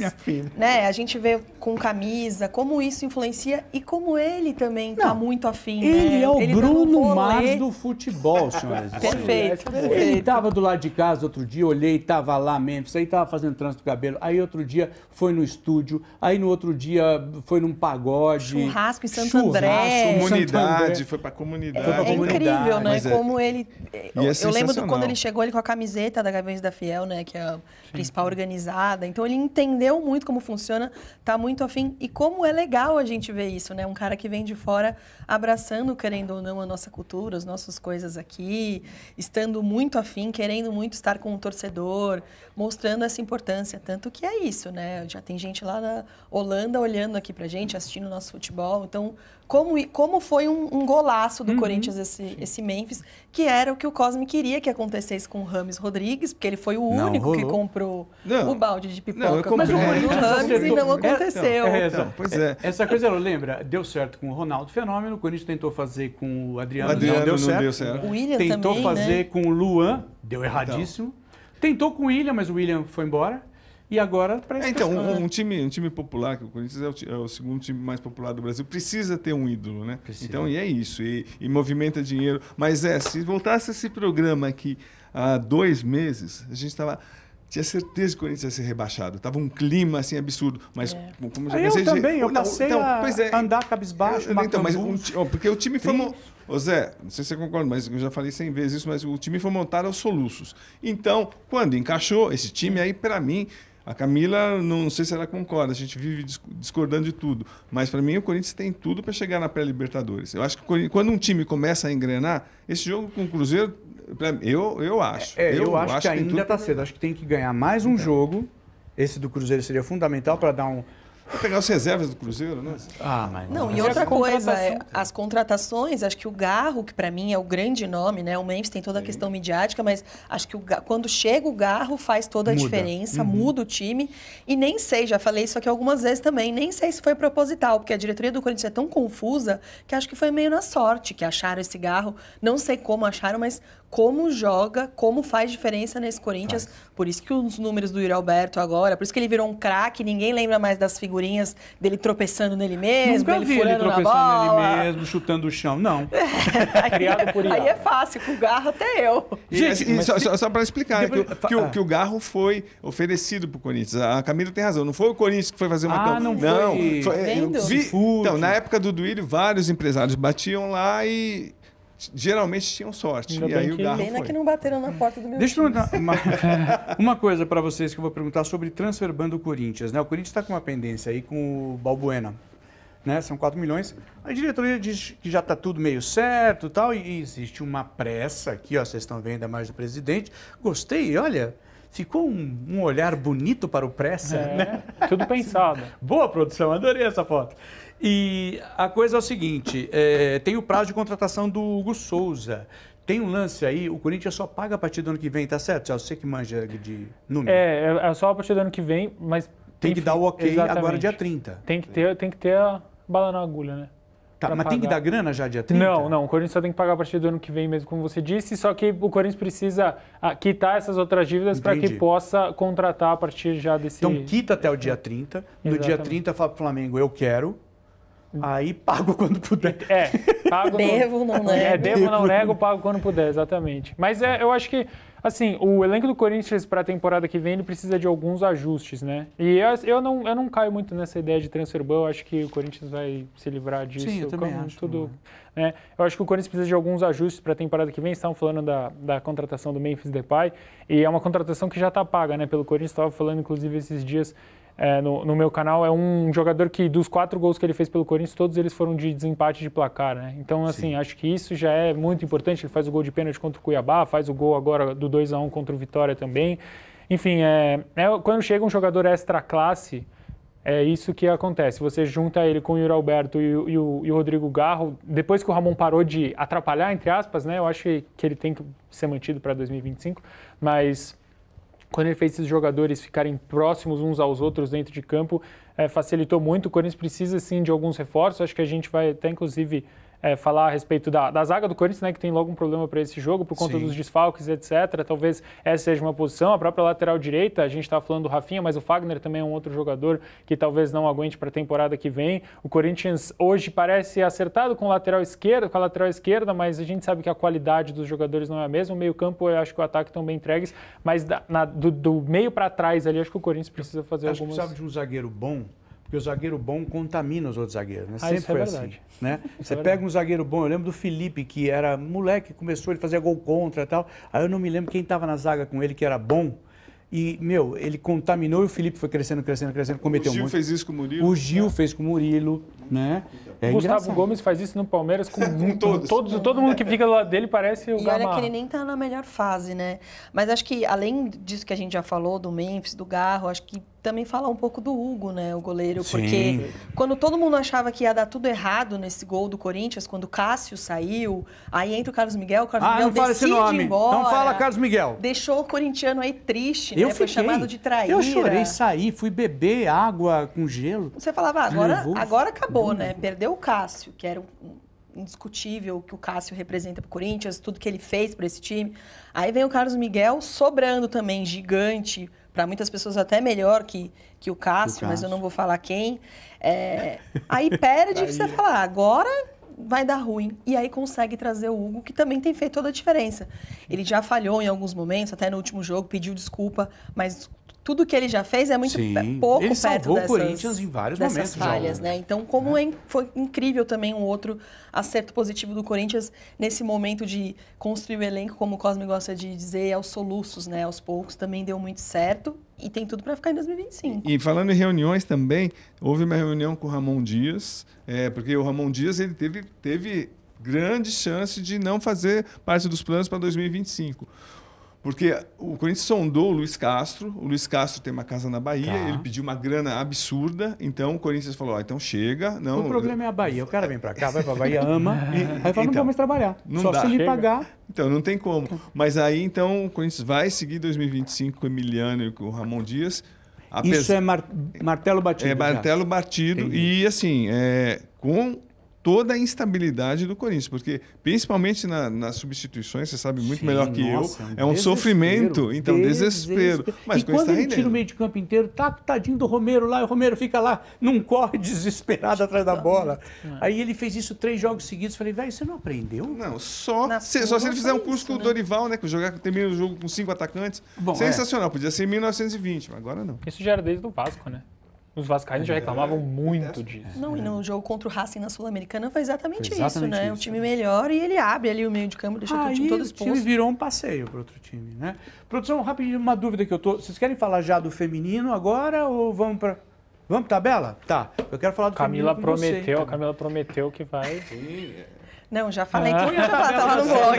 né, a gente vê com camisa, como isso influencia e como ele também está muito afim. Ele né? é o ele tá Bruno Mars do futebol, senhoras e Perfeito. É perfeito. Ele estava do lado de casa outro dia, olhei, estava lá Memphis, aí estava fazendo trânsito do cabelo, aí outro dia foi no estúdio, aí no outro dia foi num pagode. Churrasco em Santo Churrasco, André. Comunidade, Santo André. foi pra é comunidade. É, foi pra comunidade. incrível, né? Mas como como ele. Eu, é eu, lembro do, quando ele chegou ele com a camiseta da Gaviões da Fiel, né? Que é a Sim. principal organizada. Então ele entendeu muito como funciona, tá muito afim. E como é legal a gente ver isso, né? Um cara que vem de fora abraçando, querendo ou não, a nossa cultura, as nossas coisas aqui, estando muito afim, querendo muito estar com o um torcedor, mostrando essa importância. Tanto que é isso, né? Já tem gente lá na Holanda olhando aqui pra gente, assistindo o nosso futebol. Então, como, como foi um, um golaço do uhum. Corinthians esse, esse Memphis, que era o que o Cosme queria que acontecesse com o Rames Rodrigues, porque ele foi o não, único rolou. que comprou não. o balde de pipoca. Não, comprei. Mas o é, Rames é, e não aconteceu. É, é, então, pois é. é. Essa coisa, lembra, deu certo com o Ronaldo Fenômeno, o Corinthians tentou fazer com o Adriano, o Adriano não, deu, não certo. deu certo. O William tentou também, fazer né? com o Luan, deu então. erradíssimo. Então. Tentou com o William, mas o William foi embora. E agora para é, Então, um, né? um, time, um time popular, que o Corinthians é o, é o, segundo time mais popular do Brasil, precisa ter um ídolo, né? Precisa. Então, e é isso. E, e, movimenta dinheiro. Mas é, se voltasse esse programa aqui há dois meses, a gente estava. Tinha certeza que o Corinthians ia ser rebaixado. Tava um clima assim absurdo. Mas é. como já eu também, eu não, passei então, a pois é, andar cabisbaixo. Eu, então, mas um, porque o time foi. Ô Zé, não sei se você concorda, mas eu já falei 100 vezes isso, mas o time foi montado aos soluços. Então, quando encaixou, esse time aí, para mim, a Camila, não, não sei se ela concorda, a gente vive discordando de tudo. Mas para mim, o Corinthians tem tudo para chegar na pré-Libertadores. Eu acho que quando um time começa a engrenar, esse jogo com o Cruzeiro, eu, eu acho. É, é, eu, eu acho, acho, que, que ainda está cedo. Acho que tem que ganhar mais um então. jogo. Esse do Cruzeiro seria fundamental para dar um Vai pegar as reservas do Cruzeiro, né? Ah, mas... Não, e outra coisa, é, as contratações, acho que o Garro, que para mim é o grande nome, né? O Memphis tem toda a questão midiática, mas acho que o, quando chega o Garro faz toda a muda. diferença, uhum. muda o time. E nem sei, já falei isso aqui algumas vezes também, nem sei se foi proposital, porque a diretoria do Corinthians é tão confusa que acho que foi meio na sorte que acharam esse Garro. Não sei como acharam, mas como joga, como faz diferença nesse Corinthians. Faz. Por isso que os números do Yuri Alberto agora, por isso que ele virou um craque, ninguém lembra mais das figurinhas dele tropeçando nele mesmo, Nunca ele vi ele tropeçando bola. nele mesmo, chutando o chão, não. É, Criado por Aí é fácil, com o Garro até eu. Gente, assim, Mas, só, só, para explicar, depois... que, o, o, ah. que, o, Garro foi oferecido para o Corinthians. A Camila tem razão, não foi o Corinthians que foi fazer uma ah, campanha. Não, não foi. Não, foi, eu vi, então, na época do Duílio, vários empresários batiam lá e geralmente tinham sorte. Ainda e aí que... o garfo Pena foi. que não bateram na porta do meu Deixa eu perguntar uma, uma coisa para vocês que eu vou perguntar sobre transferbando o do Corinthians. Né? O Corinthians está com uma pendência aí com o Balbuena. Né? São 4 milhões. A diretoria diz que já está tudo meio certo tal, e existe uma pressa aqui, ó, vocês estão vendo a mais do presidente. Gostei, olha, ficou um, um olhar bonito para o pressa, é, né? Tudo pensado. Boa produção, adorei essa foto. E a coisa é o seguinte: é, tem o prazo de contratação do Hugo Souza. Tem um lance aí, o Corinthians só paga a partir do ano que vem, tá certo? Celso, você que manja de número. É, é, é só a partir do ano que vem, mas. Tem, que dar o ok exatamente. agora dia 30. Tem que ter, tem que ter a bala na agulha, né? Tá, mas pagar. tem que dar grana já dia 30? Não, não. O Corinthians só tem que pagar a partir do ano que vem mesmo, como você disse. Só que o Corinthians precisa ah, quitar essas outras dívidas para que possa contratar a partir já desse... Então quita até o dia 30. No Exatamente. dia 30 fala pro Flamengo, eu quero. Aí pago quando puder. É, pago. devo, não é, nego. É, devo, não nego, pago quando puder, exatamente. Mas é, eu acho que, assim, o elenco do Corinthians para a temporada que vem, ele precisa de alguns ajustes, né? E eu, eu, não, eu não caio muito nessa ideia de transfer ban, eu acho que o Corinthians vai se livrar disso. Sim, eu também como, acho. Tudo, né? né? Eu acho que o Corinthians precisa de alguns ajustes para a temporada que vem. Estavam falando da, da contratação do Memphis Depay, e é uma contratação que já está paga, né? Pelo Corinthians, estava falando, inclusive, esses dias é, no, no, meu canal, é um jogador que dos quatro gols que ele fez pelo Corinthians, todos eles foram de desempate de placar, né? Então, assim, Sim. acho que isso já é muito importante. Ele faz o gol de pênalti contra o Cuiabá, faz o gol agora do 2 a 1 contra o Vitória também. Enfim, é, é quando chega um jogador extra classe, é isso que acontece. Você junta ele com o Yuri Alberto e, e, e, o, Rodrigo Garro. Depois que o Ramon parou de atrapalhar, entre aspas, né? Eu acho que ele tem que ser mantido para 2025. Mas quando ele fez esses jogadores ficarem próximos uns aos outros dentro de campo, é, facilitou muito. O Corinthians precisa sim de alguns reforços. Acho que a gente vai até inclusive é, falar a respeito da, da zaga do Corinthians, né, que tem logo um problema para esse jogo por conta Sim. dos desfalques, etc. Talvez essa seja uma posição. A própria lateral direita, a gente está falando do Rafinha, mas o Fagner também é um outro jogador que talvez não aguente para a temporada que vem. O Corinthians hoje parece acertado com o lateral esquerdo, com a lateral esquerda, mas a gente sabe que a qualidade dos jogadores não é a mesma. O meio-campo, eu acho que o ataque estão bem entregues, mas da, na, do, do, meio para trás ali, acho que o Corinthians precisa fazer acho algumas. Que sabe de um zagueiro bom porque o zagueiro bom contamina os outros zagueiros, né? Ah, Sempre é foi assim, né? é assim. Né? Você é pega um zagueiro bom, eu lembro do Felipe, que era moleque, começou, ele fazia gol contra e tal. Aí eu não me lembro quem estava na zaga com ele que era bom. E, meu, ele contaminou e o Felipe foi crescendo, crescendo, crescendo, cometeu muito. O Gil muito. fez isso com o Murilo. O Gil fez com o Murilo, né? É o Gustavo Gomes faz isso no Palmeiras com, com todos. todos. Todo mundo que fica do lado dele parece o E olha que ele nem tá na melhor fase, né? Mas acho que, além disso que a gente já falou, do Memphis, do Garro, acho que também falar um pouco do Hugo, né, o goleiro, Sim. porque quando todo mundo achava que ia dar tudo errado nesse gol do Corinthians, quando o Cássio saiu, aí entra o Carlos Miguel, o Carlos ah, Miguel não fala esse nome. embora. Não fala Carlos Miguel. Deixou o corintiano aí triste, eu né, fiquei. foi chamado de traíra. Eu chorei, saí, fui beber água com gelo. Você falava, ah, agora, agora acabou, né, perdeu o Cássio, que era um indiscutível que o Cássio representa para o Corinthians, tudo que ele fez para esse time. Aí vem o Carlos Miguel sobrando também, gigante, para muitas pessoas até melhor que, que o, Cássio, o Cássio. mas eu não vou falar quem. É, aí perde e você fala, ah, agora vai dar ruim. E aí consegue trazer o Hugo, que também tem feito toda a diferença. Ele já falhou em alguns momentos, até no último jogo, pediu desculpa, mas tudo que ele já fez é muito Sim. pouco ele salvou perto dessas, Corinthians em vários momentos né? falhas, já, né? Então, como é. é foi incrível também um outro acerto positivo do Corinthians nesse momento de construir o elenco, como o Cosme gosta de dizer, aos soluços, né? Aos poucos também deu muito certo e tem tudo para ficar em 2025. E falando em reuniões também, houve uma reunião com o Ramon Dias, é, porque o Ramon Dias ele teve, teve grande chance de não fazer parte dos planos para 2025. Porque o Corinthians sondou o Luiz Castro, o Luiz Castro tem uma casa na Bahia, tá. ele pediu uma grana absurda, então o Corinthians falou: ó, ah, então chega. Não, o problema eu... é a Bahia. O cara vem para cá, vai para a Bahia, ama, e, aí fala: então, não vou então, mais trabalhar. Só dá. se ele pagar. Então, não tem como. Mas aí, então, o Corinthians vai seguir 2025 com o Emiliano e com o Ramon Dias. Apes... Isso é mar... martelo batido. É martelo já. batido. Entendi. E, assim, é... com toda a instabilidade do Corinthians, porque principalmente na, nas substituições, você sabe muito Sim, melhor que nossa, eu, é um é sofrimento, então desespero. desespero. Mas e quando ele rendendo. tira o meio de campo inteiro, tá tadinho do Romero lá, e o Romero fica lá, não corre desesperado atrás da bola. Aí ele fez isso três jogos seguidos, falei, velho, você não aprendeu? Não, só se, só se ele fizer um curso isso, com o né? Dorival, né, que jogar termina o jogo com cinco atacantes, Bom, é. sensacional, é. podia ser em 1920, mas agora não. Isso já era desde o Vasco, né? Os vascaínos já reclamavam é. muito disso. Não, e né? no jogo contra o Racing na Sul-Americana foi exatamente, foi exatamente isso, né? Isso. time melhor e ele abre ali o meio de campo, deixa Aí, o time todo exposto. o time virou um passeio para outro time, né? Produção, rapidinho, uma dúvida que eu tô... Vocês querem falar já do feminino agora ou vamos para... Vamos para tabela? Tá. Eu quero falar do Camila prometeu, você, então. Camila prometeu que vai... Sim, é. Não, já falei ah, que ia falar, tá lá no blog.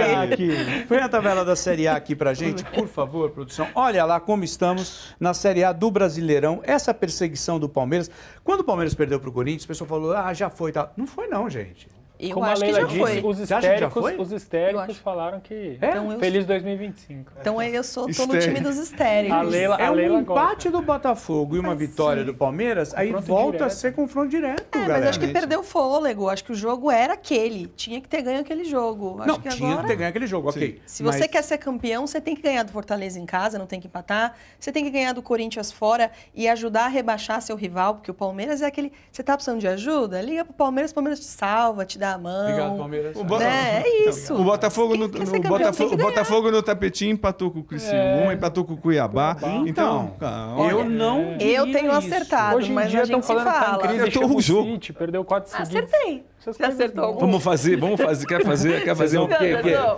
Põe a tabela da Série A aqui pra gente, por favor, produção. Olha lá como estamos na Série A do Brasileirão. Essa perseguição do Palmeiras. Quando o Palmeiras perdeu pro Corinthians, o pessoal falou, ah, já foi, tá? Não foi não, gente. Eu Como acho a Leila que já disse, foi. Os histéricos, os histéricos falaram que é? então feliz 2025. Então eu sou, tô no time dos histéricos. A Leila, é a Leila um empate do Botafogo e uma vitória sim. do Palmeiras, aí confronto volta direto. a ser confronto direto, é, galera. Mas acho que perdeu fôlego, acho que o jogo era aquele, tinha que ter ganho aquele jogo. Acho não, que tinha agora... que ter ganho aquele jogo, sim. ok. Se mas... você quer ser campeão, você tem que ganhar do Fortaleza em casa, não tem que empatar. Você tem que ganhar do Corinthians fora e ajudar a rebaixar seu rival, porque o Palmeiras é aquele... Você tá precisando de ajuda? Liga pro Palmeiras, o Palmeiras te salva, te dá da mão. Obrigado, Palmeiras. O Bo... né? É isso. O Botafogo, no, no Botafogo, Botafogo no tapetinho empatou com o Criciúma, é. empatou com o Cuiabá. Então, então eu é. não. Eu tenho isso. acertado, Hoje em mas dia a gente estão falando fala. que tá incrível, eu tô o jogo. City, perdeu quatro segundos. Acertei. Você acertou Vamos fazer, vamos fazer. Quer fazer, quer fazer um...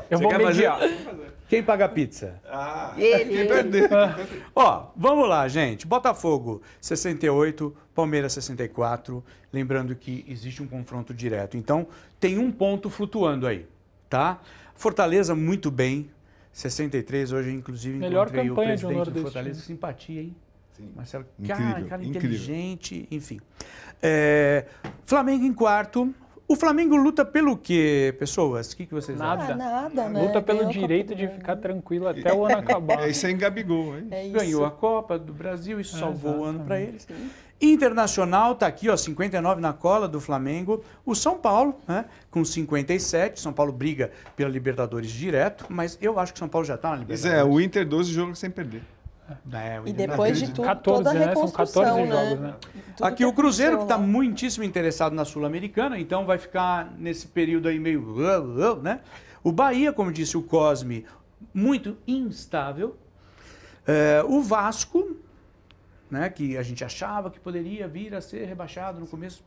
Eu vou fazer. Quem paga a pizza? Ah, ele. Quem perdeu. Ó, vamos lá, gente. Botafogo 68, Palmeiras 64. Lembrando que existe um confronto direto. Então, tem um ponto flutuando aí, tá? Fortaleza muito bem, 63 hoje, inclusive, Melhor encontrei o presidente do Fortaleza. Né? Simpatia, hein? Sim. Marcelo, ah, incrível, cara, cara incrível. inteligente, enfim. É, Flamengo em quarto, o Flamengo luta pelo quê, pessoas? O que, que vocês nada. acham? É nada, né? Luta pelo Ganhou direito de ficar tranquilo até o ano acabar. É isso aí em hein? É Ganhou a Copa do Brasil, isso é, salvou exatamente. o ano para eles. Sim. Internacional está aqui, ó, 59 na cola do Flamengo. O São Paulo, né, com 57. São Paulo briga pela Libertadores direto, mas eu acho que o São Paulo já está na Libertadores. Pois é, o Inter 12 jogos sem perder. É, e depois de tudo, 14, toda a reconstrução, né? São 14 né? jogos, né? né? Aqui o Cruzeiro, que está muitíssimo interessado na Sul-Americana, então vai ficar nesse período aí meio... Né? O Bahia, como disse o Cosme, muito instável. É, o Vasco, né, que a gente achava que poderia vir a ser rebaixado no começo,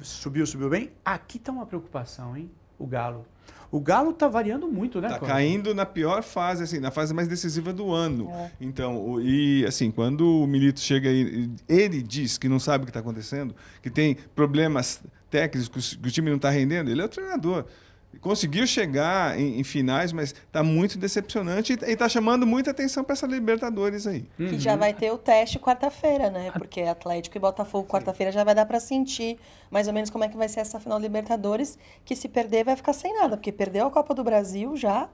subiu, subiu bem. Aqui está uma preocupação, hein? O Galo. O Galo tá variando muito, né? Tá Cláudio? caindo na pior fase, assim, na fase mais decisiva do ano. É. Então, e assim, quando o Milito chega e ele diz que não sabe o que está acontecendo, que tem problemas técnicos, que o time não está rendendo, ele é o treinador conseguiu chegar em, em finais, mas está muito decepcionante e está chamando muita atenção para essa Libertadores aí. Uhum. Que já vai ter o teste quarta-feira, né? Porque Atlético e Botafogo quarta-feira já vai dar para sentir mais ou menos como é que vai ser essa final Libertadores, que se perder vai ficar sem nada, porque perdeu a Copa do Brasil já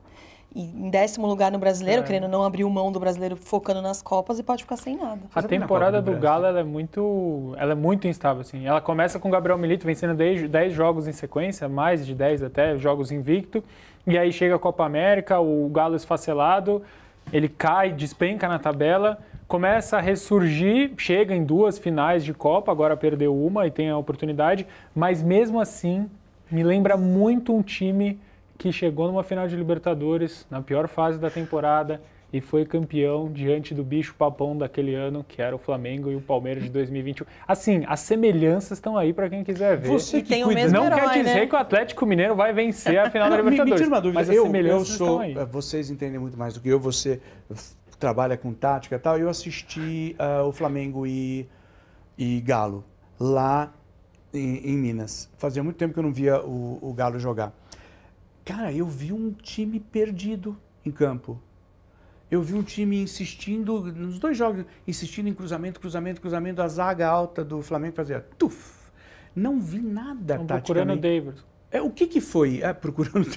em décimo lugar no brasileiro, é. querendo não abrir mão do brasileiro, focando nas Copas e pode ficar sem nada. A temporada do, do Galo ela é muito ela é muito instável. Assim. Ela começa com o Gabriel Milito vencendo 10 jogos em sequência, mais de 10 até, jogos invicto. E aí chega a Copa América, o Galo esfacelado, ele cai, despenca na tabela, começa a ressurgir, chega em duas finais de Copa, agora perdeu uma e tem a oportunidade, mas mesmo assim me lembra muito um time que chegou numa final de Libertadores, na pior fase da temporada, e foi campeão diante do bicho papão daquele ano, que era o Flamengo e o Palmeiras de 2021. Assim, as semelhanças estão aí para quem quiser ver. Você que tem o mesmo Não herói, quer dizer né? que o Atlético Mineiro vai vencer a final da Libertadores. Me, me uma dúvida, mas eu, eu sou, eh, vocês entendem muito mais do que eu, você trabalha com tática e tal. Eu assisti uh, o Flamengo e, e Galo lá em, em, Minas. Fazia muito tempo que eu não via o, o Galo jogar. Cara, eu vi um time perdido em campo. Eu vi um time insistindo, nos dois jogos, insistindo em cruzamento, cruzamento, cruzamento, a zaga alta do Flamengo fazia tuf. Não vi nada Estão procurando o Davidson. É, o que, que foi? É, procurando,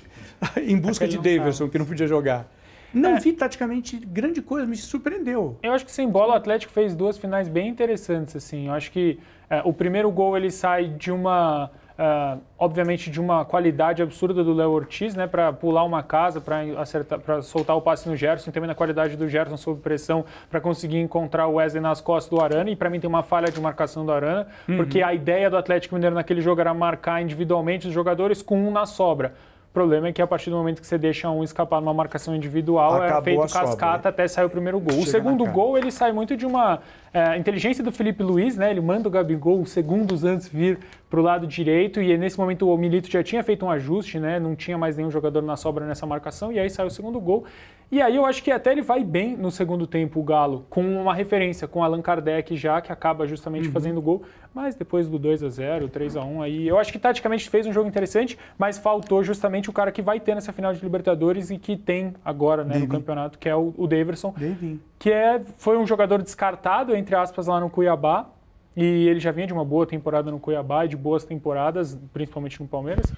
em busca Aquele de tá. Davidson, cara. que não podia jogar. Não é. vi taticamente grande coisa, me surpreendeu. Eu acho que sem bola o Atlético fez duas finais bem interessantes assim. Eu acho que é, o primeiro gol ele sai de uma uh, obviamente, de uma qualidade absurda do Léo Ortiz, né, para pular uma casa, para soltar o passe no Gerson, também na qualidade do Gerson sob pressão, para conseguir encontrar o Wesley nas costas do Arana. E para mim tem uma falha de marcação do Arana, uhum. porque a ideia do Atlético Mineiro naquele jogo era marcar individualmente os jogadores com um na sobra. O problema é que a partir do momento que você deixa um escapar numa marcação individual, é Acabou é feito cascata sobra. Né? até sair o primeiro gol. Chega o segundo gol, ele sai muito de uma é, a inteligência do Felipe Luiz, né? Ele manda o Gabigol segundos antes vir para o lado direito e nesse momento o Milito já tinha feito um ajuste, né? Não tinha mais nenhum jogador na sobra nessa marcação e aí saiu o segundo gol. E aí eu acho que até ele vai bem no segundo tempo o Galo, com uma referência com Allan Kardec já que acaba justamente uhum. fazendo gol, mas depois do 2 a 0, 3 a 1 aí, eu acho que taticamente fez um jogo interessante, mas faltou justamente o cara que vai ter nessa final de Libertadores e que tem agora, né, no campeonato, que é o, o Daverson. Devin que é, foi um jogador descartado, entre aspas, lá no Cuiabá. E ele já vinha de uma boa temporada no Cuiabá e de boas temporadas, principalmente no Palmeiras.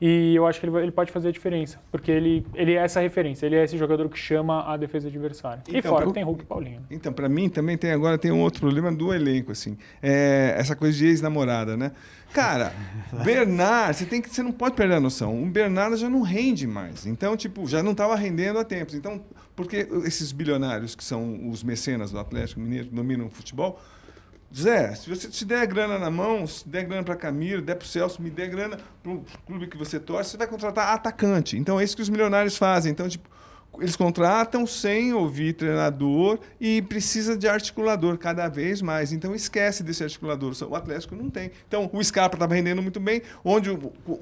E eu acho que ele, ele, pode fazer a diferença, porque ele, ele é essa referência, ele é esse jogador que chama a defesa adversária. Então, e fora pra, tem Hulk e Paulinho. Né? Então, para mim também tem agora tem um outro problema do elenco, assim. É, essa coisa de ex-namorada, né? Cara, Bernard, você, tem que, você não pode perder a noção. O Bernard já não rende mais. Então, tipo, já não estava rendendo há tempos. Então, porque esses bilionários que são os mecenas do Atlético Mineiro, que dominam o futebol, Zé, se você te der grana na mão, se der grana para Camilo, der para o Celso, me der grana para o clube que você torce, você vai contratar atacante. Então é isso que os milionários fazem. Então, tipo, eles contratam sem ouvir treinador e precisa de articulador cada vez mais. Então esquece desse articulador. O Atlético não tem. Então o Scarpa estava rendendo muito bem, onde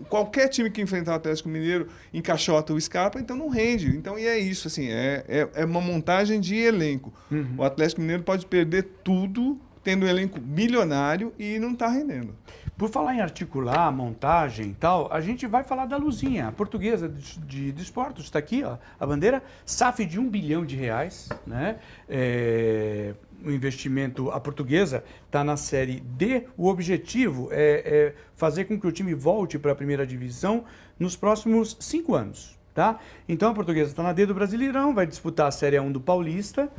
qualquer time que enfrentar o Atlético Mineiro encaixota o Scarpa, então não rende. Então e é isso, assim, é, é, é uma montagem de elenco. Uhum. O Atlético Mineiro pode perder tudo tendo um elenco milionário e não está rendendo. Por falar em articular, montagem e tal, a gente vai falar da Luzinha, a portuguesa de, de, de esportes, está aqui ó, a bandeira, SAF de um bilhão de reais, né? É, o investimento, a portuguesa está na Série D, o objetivo é, é fazer com que o time volte para a primeira divisão nos próximos cinco anos, tá? Então a portuguesa está na D do Brasileirão, vai disputar a Série A1 do Paulista,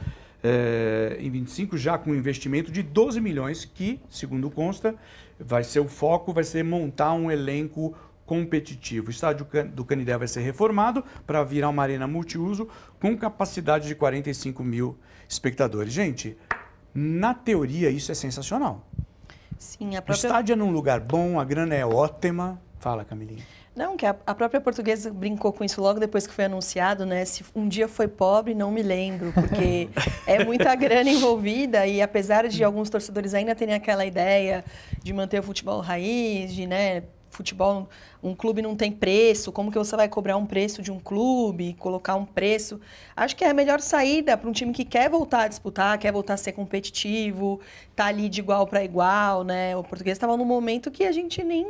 é, em 25, já com um investimento de 12 milhões, que, segundo consta, vai ser o foco, vai ser montar um elenco competitivo. O estádio do Canidé vai ser reformado para virar uma arena multiuso com capacidade de 45 mil espectadores. Gente, na teoria isso é sensacional. Sim, a própria... O estádio é num lugar bom, a grana é ótima. Fala, Camilinha. Não, que a, a, própria portuguesa brincou com isso logo depois que foi anunciado, né? Se um dia foi pobre, não me lembro, porque é muita grana envolvida e apesar de alguns torcedores ainda terem aquela ideia de manter o futebol raiz, de, né, futebol, um clube não tem preço, como que você vai cobrar um preço de um clube, colocar um preço? Acho que é a melhor saída para um time que quer voltar a disputar, quer voltar a ser competitivo, tá ali de igual para igual, né? O português estava num momento que a gente nem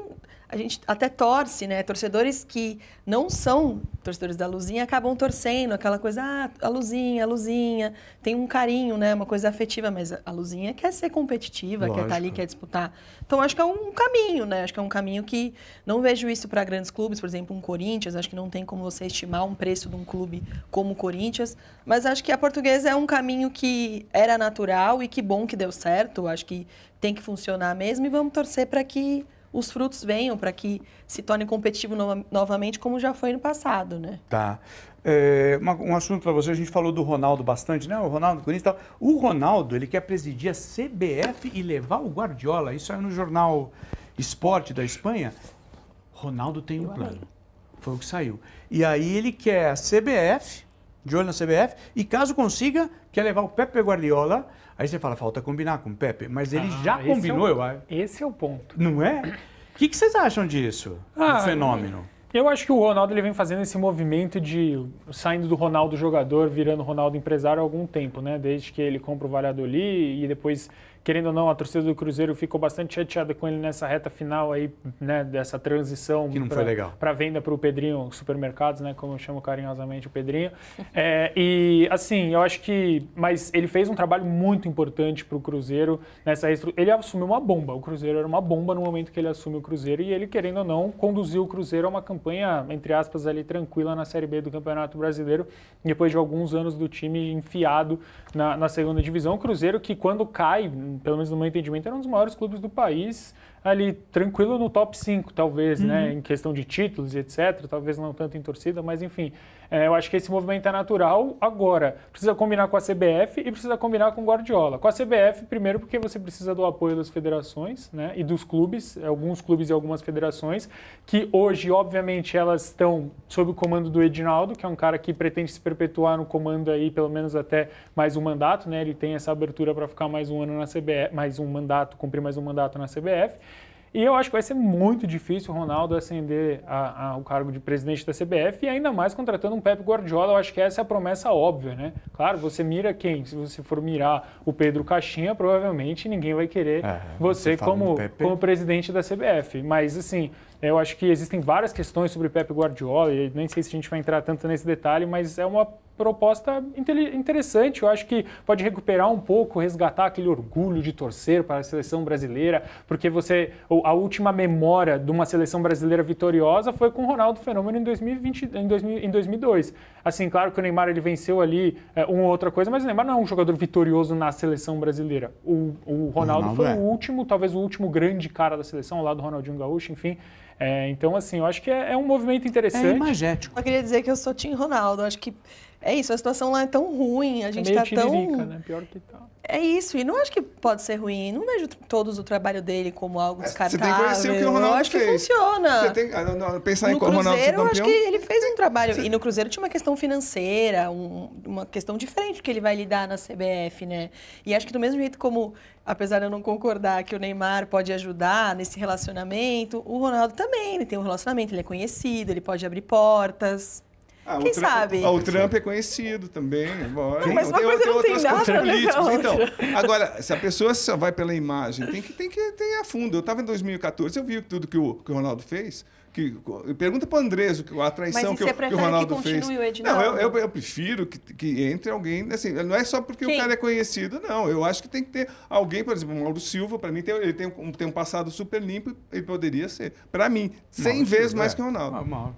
a gente até torce, né? Torcedores que não são torcedores da Luzinha acabam torcendo, aquela coisa, ah, a Luzinha, a Luzinha, tem um carinho, né? Uma coisa afetiva, mas a Luzinha quer ser competitiva, tá Lógico. quer estar ali, quer disputar. Então acho que é um caminho, né? Acho que é um caminho que não vejo isso para grandes clubes, por exemplo, um Corinthians, acho que não tem como você estimar um preço de um clube como o Corinthians, mas acho que a Portuguesa é um caminho que era natural e que bom que deu certo, acho que tem que funcionar mesmo e vamos torcer para que os frutos venham para que se torne competitivo no, novamente, como já foi no passado, né? Tá. É, uma, um assunto para você, a gente falou do Ronaldo bastante, né? O Ronaldo Corinthians tal. O Ronaldo, ele quer presidir a CBF e levar o Guardiola. Isso aí é no jornal Esporte da Espanha. Ronaldo tem um plano. Foi o que saiu. E aí ele quer a CBF de olho na CBF, e caso consiga, quer levar o Pepe Guardiola. Aí você fala, falta combinar com o Pepe, mas ele ah, já combinou, é o, eu acho. Esse é o ponto. Não é? O que, que, vocês acham disso? Ah, fenômeno? Eu acho que o Ronaldo ele vem fazendo esse movimento de saindo do Ronaldo jogador, virando Ronaldo empresário há algum tempo, né? Desde que ele compra o Valladolid e depois querendo ou não, a torcida do Cruzeiro ficou bastante chateada com ele nessa reta final aí, né, dessa transição para venda para o Pedrinho Supermercados, né, como eu chamo carinhosamente o Pedrinho. É, e assim, eu acho que, mas ele fez um trabalho muito importante para o Cruzeiro nessa ele assumiu uma bomba. O Cruzeiro era uma bomba no momento que ele assume o Cruzeiro e ele querendo ou não conduziu o Cruzeiro a uma campanha entre aspas ali tranquila na Série B do Campeonato Brasileiro, depois de alguns anos do time enfiado na, na segunda divisão, o Cruzeiro que quando cai pelo menos no meu entendimento, era um dos maiores clubes do país, ali tranquilo no top 5, talvez, né, uhum. né? Em questão de títulos e etc. Talvez não tanto em torcida, mas enfim. É, eu acho que esse movimento é natural agora. Precisa combinar com a CBF e precisa combinar com o Guardiola. Com a CBF, primeiro, porque você precisa do apoio das federações né, e dos clubes, alguns clubes e algumas federações, que hoje, obviamente, elas estão sob o comando do Edinaldo, que é um cara que pretende se perpetuar no comando aí, pelo menos até mais um mandato, né? Ele tem essa abertura para ficar mais um ano na CBF, mais um mandato, cumprir mais um mandato na CBF. E eu acho que vai ser muito difícil o Ronaldo ascender a, a, o cargo de presidente da CBF e ainda mais contratando um Pep Guardiola. Eu acho que essa é a promessa óbvia, né? Claro, você mira quem? Se você for mirar o Pedro Caixinha, provavelmente ninguém vai querer é, você, você como, como presidente da CBF. Mas, assim, eu acho que existem várias questões sobre Pep Guardiola, e nem sei se a gente vai entrar tanto nesse detalhe, mas é uma proposta interessante. Eu acho que pode recuperar um pouco, resgatar aquele orgulho de torcer para a seleção brasileira, porque você a última memória de uma seleção brasileira vitoriosa foi com o Ronaldo Fenômeno em, 2020, em, 2000, em 2002. Assim, claro que o Neymar ele venceu ali é, uma ou outra coisa, mas o Neymar não é um jogador vitorioso na seleção brasileira. O, o Ronaldo, foi é. o último, talvez o último grande cara da seleção, lá do Ronaldinho Gaúcho, enfim. É, então, assim, eu acho que é, é um movimento interessante. É imagético. Eu queria dizer que eu sou Tim Ronaldo. Acho que é isso, a situação lá é tão ruim, a é gente é meio tá tão. Né? Pior que tá. É isso, e não acho que pode ser ruim. Não vejo todos o trabalho dele como algo descartável. É, você tem que conhecer o que o Ronaldo eu acho fez. que funciona. Você tem, ah, não, não, pensar no em Cruzeiro, Ronaldo eu acho que ele fez um trabalho. Você... E no Cruzeiro tinha uma questão financeira, um, uma questão diferente que ele vai lidar na CBF, né? E acho que do mesmo jeito como, apesar de eu não concordar que o Neymar pode ajudar nesse relacionamento, o Ronaldo também, ele tem um relacionamento, ele é conhecido, ele pode abrir portas. Ah, Quem Trump, sabe? Ah, o Trump é conhecido também. Né? Bora. Não, mas uma tem, coisa tem não tem nada né, políticos. Então, agora, se a pessoa só vai pela imagem, tem que, tem que ter a fundo. Eu estava em 2014, eu vi tudo que o, que o Ronaldo fez. Que, pergunta para o Andrés a traição que, eu, que, o Ronaldo que fez. O não, eu, eu, eu prefiro que, que, entre alguém. Assim, não é só porque Quem? o cara é conhecido, não. Eu acho que tem que ter alguém, por exemplo, o Mauro Silva, para mim, tem, ele tem um, tem um passado super limpo e poderia ser. Para mim, 100 vezes mais é. que o Ronaldo. Ah, Mauro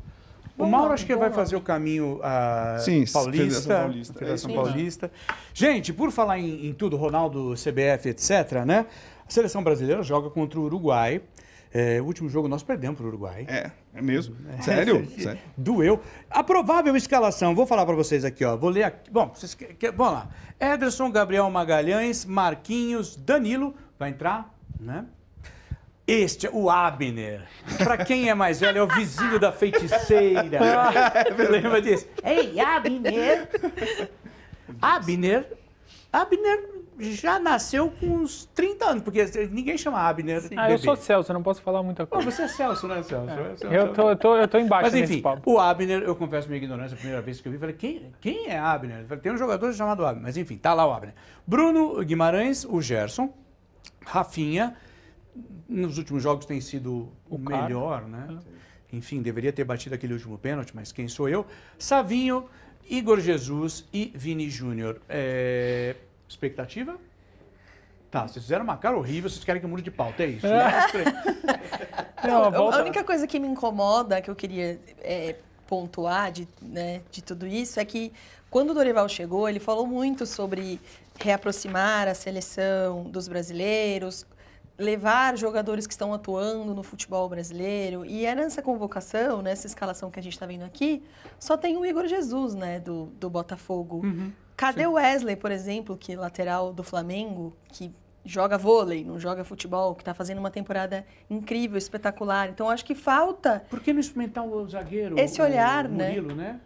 o Mauro acho que vai fazer o caminho uh, Sim, paulista. Federação Paulista. É Federação é Paulista. Gente, por falar em, em, tudo, Ronaldo, CBF, etc., né? A seleção brasileira joga contra o Uruguai. É, o último jogo nós perdemos para o Uruguai. É, é mesmo? É. Sério? Sério? Doeu. A provável escalação, vou falar para vocês aqui, ó. Vou ler aqui. Bom, vocês que... vamos lá. Ederson, Gabriel Magalhães, Marquinhos, Danilo. Vai entrar, né? Este, é o Abner. Para quem é mais velho, é o vizinho da feiticeira. É é Lembra disso? Ei, Abner! Abner. Abner já nasceu com uns 30 anos, porque ninguém chama Abner. Sim. Ah, eu sou Celso, eu não posso falar muita coisa. Não, você é Celso, né, Celso? É. Celso. Eu, tô, eu, tô, eu tô embaixo Mas, enfim, O Abner, eu confesso minha ignorância, a primeira vez que eu vi, falei, quem, quem é Abner? Falei, tem um jogador chamado Abner. Mas enfim, tá lá o Abner. Bruno Guimarães, o Gerson, Rafinha, nos últimos jogos tem sido o melhor, cara. né? É. Enfim, deveria ter batido aquele último pênalti, mas quem sou eu? Savinho, Igor Jesus e Vini Júnior. É... Expectativa? Tá, vocês fizeram uma cara horrível, vocês querem que eu mude de pauta, é isso? Né? É. Não, volta... A única coisa que me incomoda, que eu queria é, pontuar de, né, de tudo isso, é que quando o Dorival chegou, ele falou muito sobre reaproximar a seleção dos brasileiros, levar jogadores que estão atuando no futebol brasileiro. E é nessa convocação, nessa escalação que a gente está vendo aqui, só tem o Igor Jesus, né, do, do Botafogo. Uhum, Cadê o Wesley, por exemplo, que é lateral do Flamengo, que joga vôlei, não joga futebol, que está fazendo uma temporada incrível, espetacular. Então acho que falta. Por que não experimentar o zagueiro? Esse olhar, o, né? Murilo, né?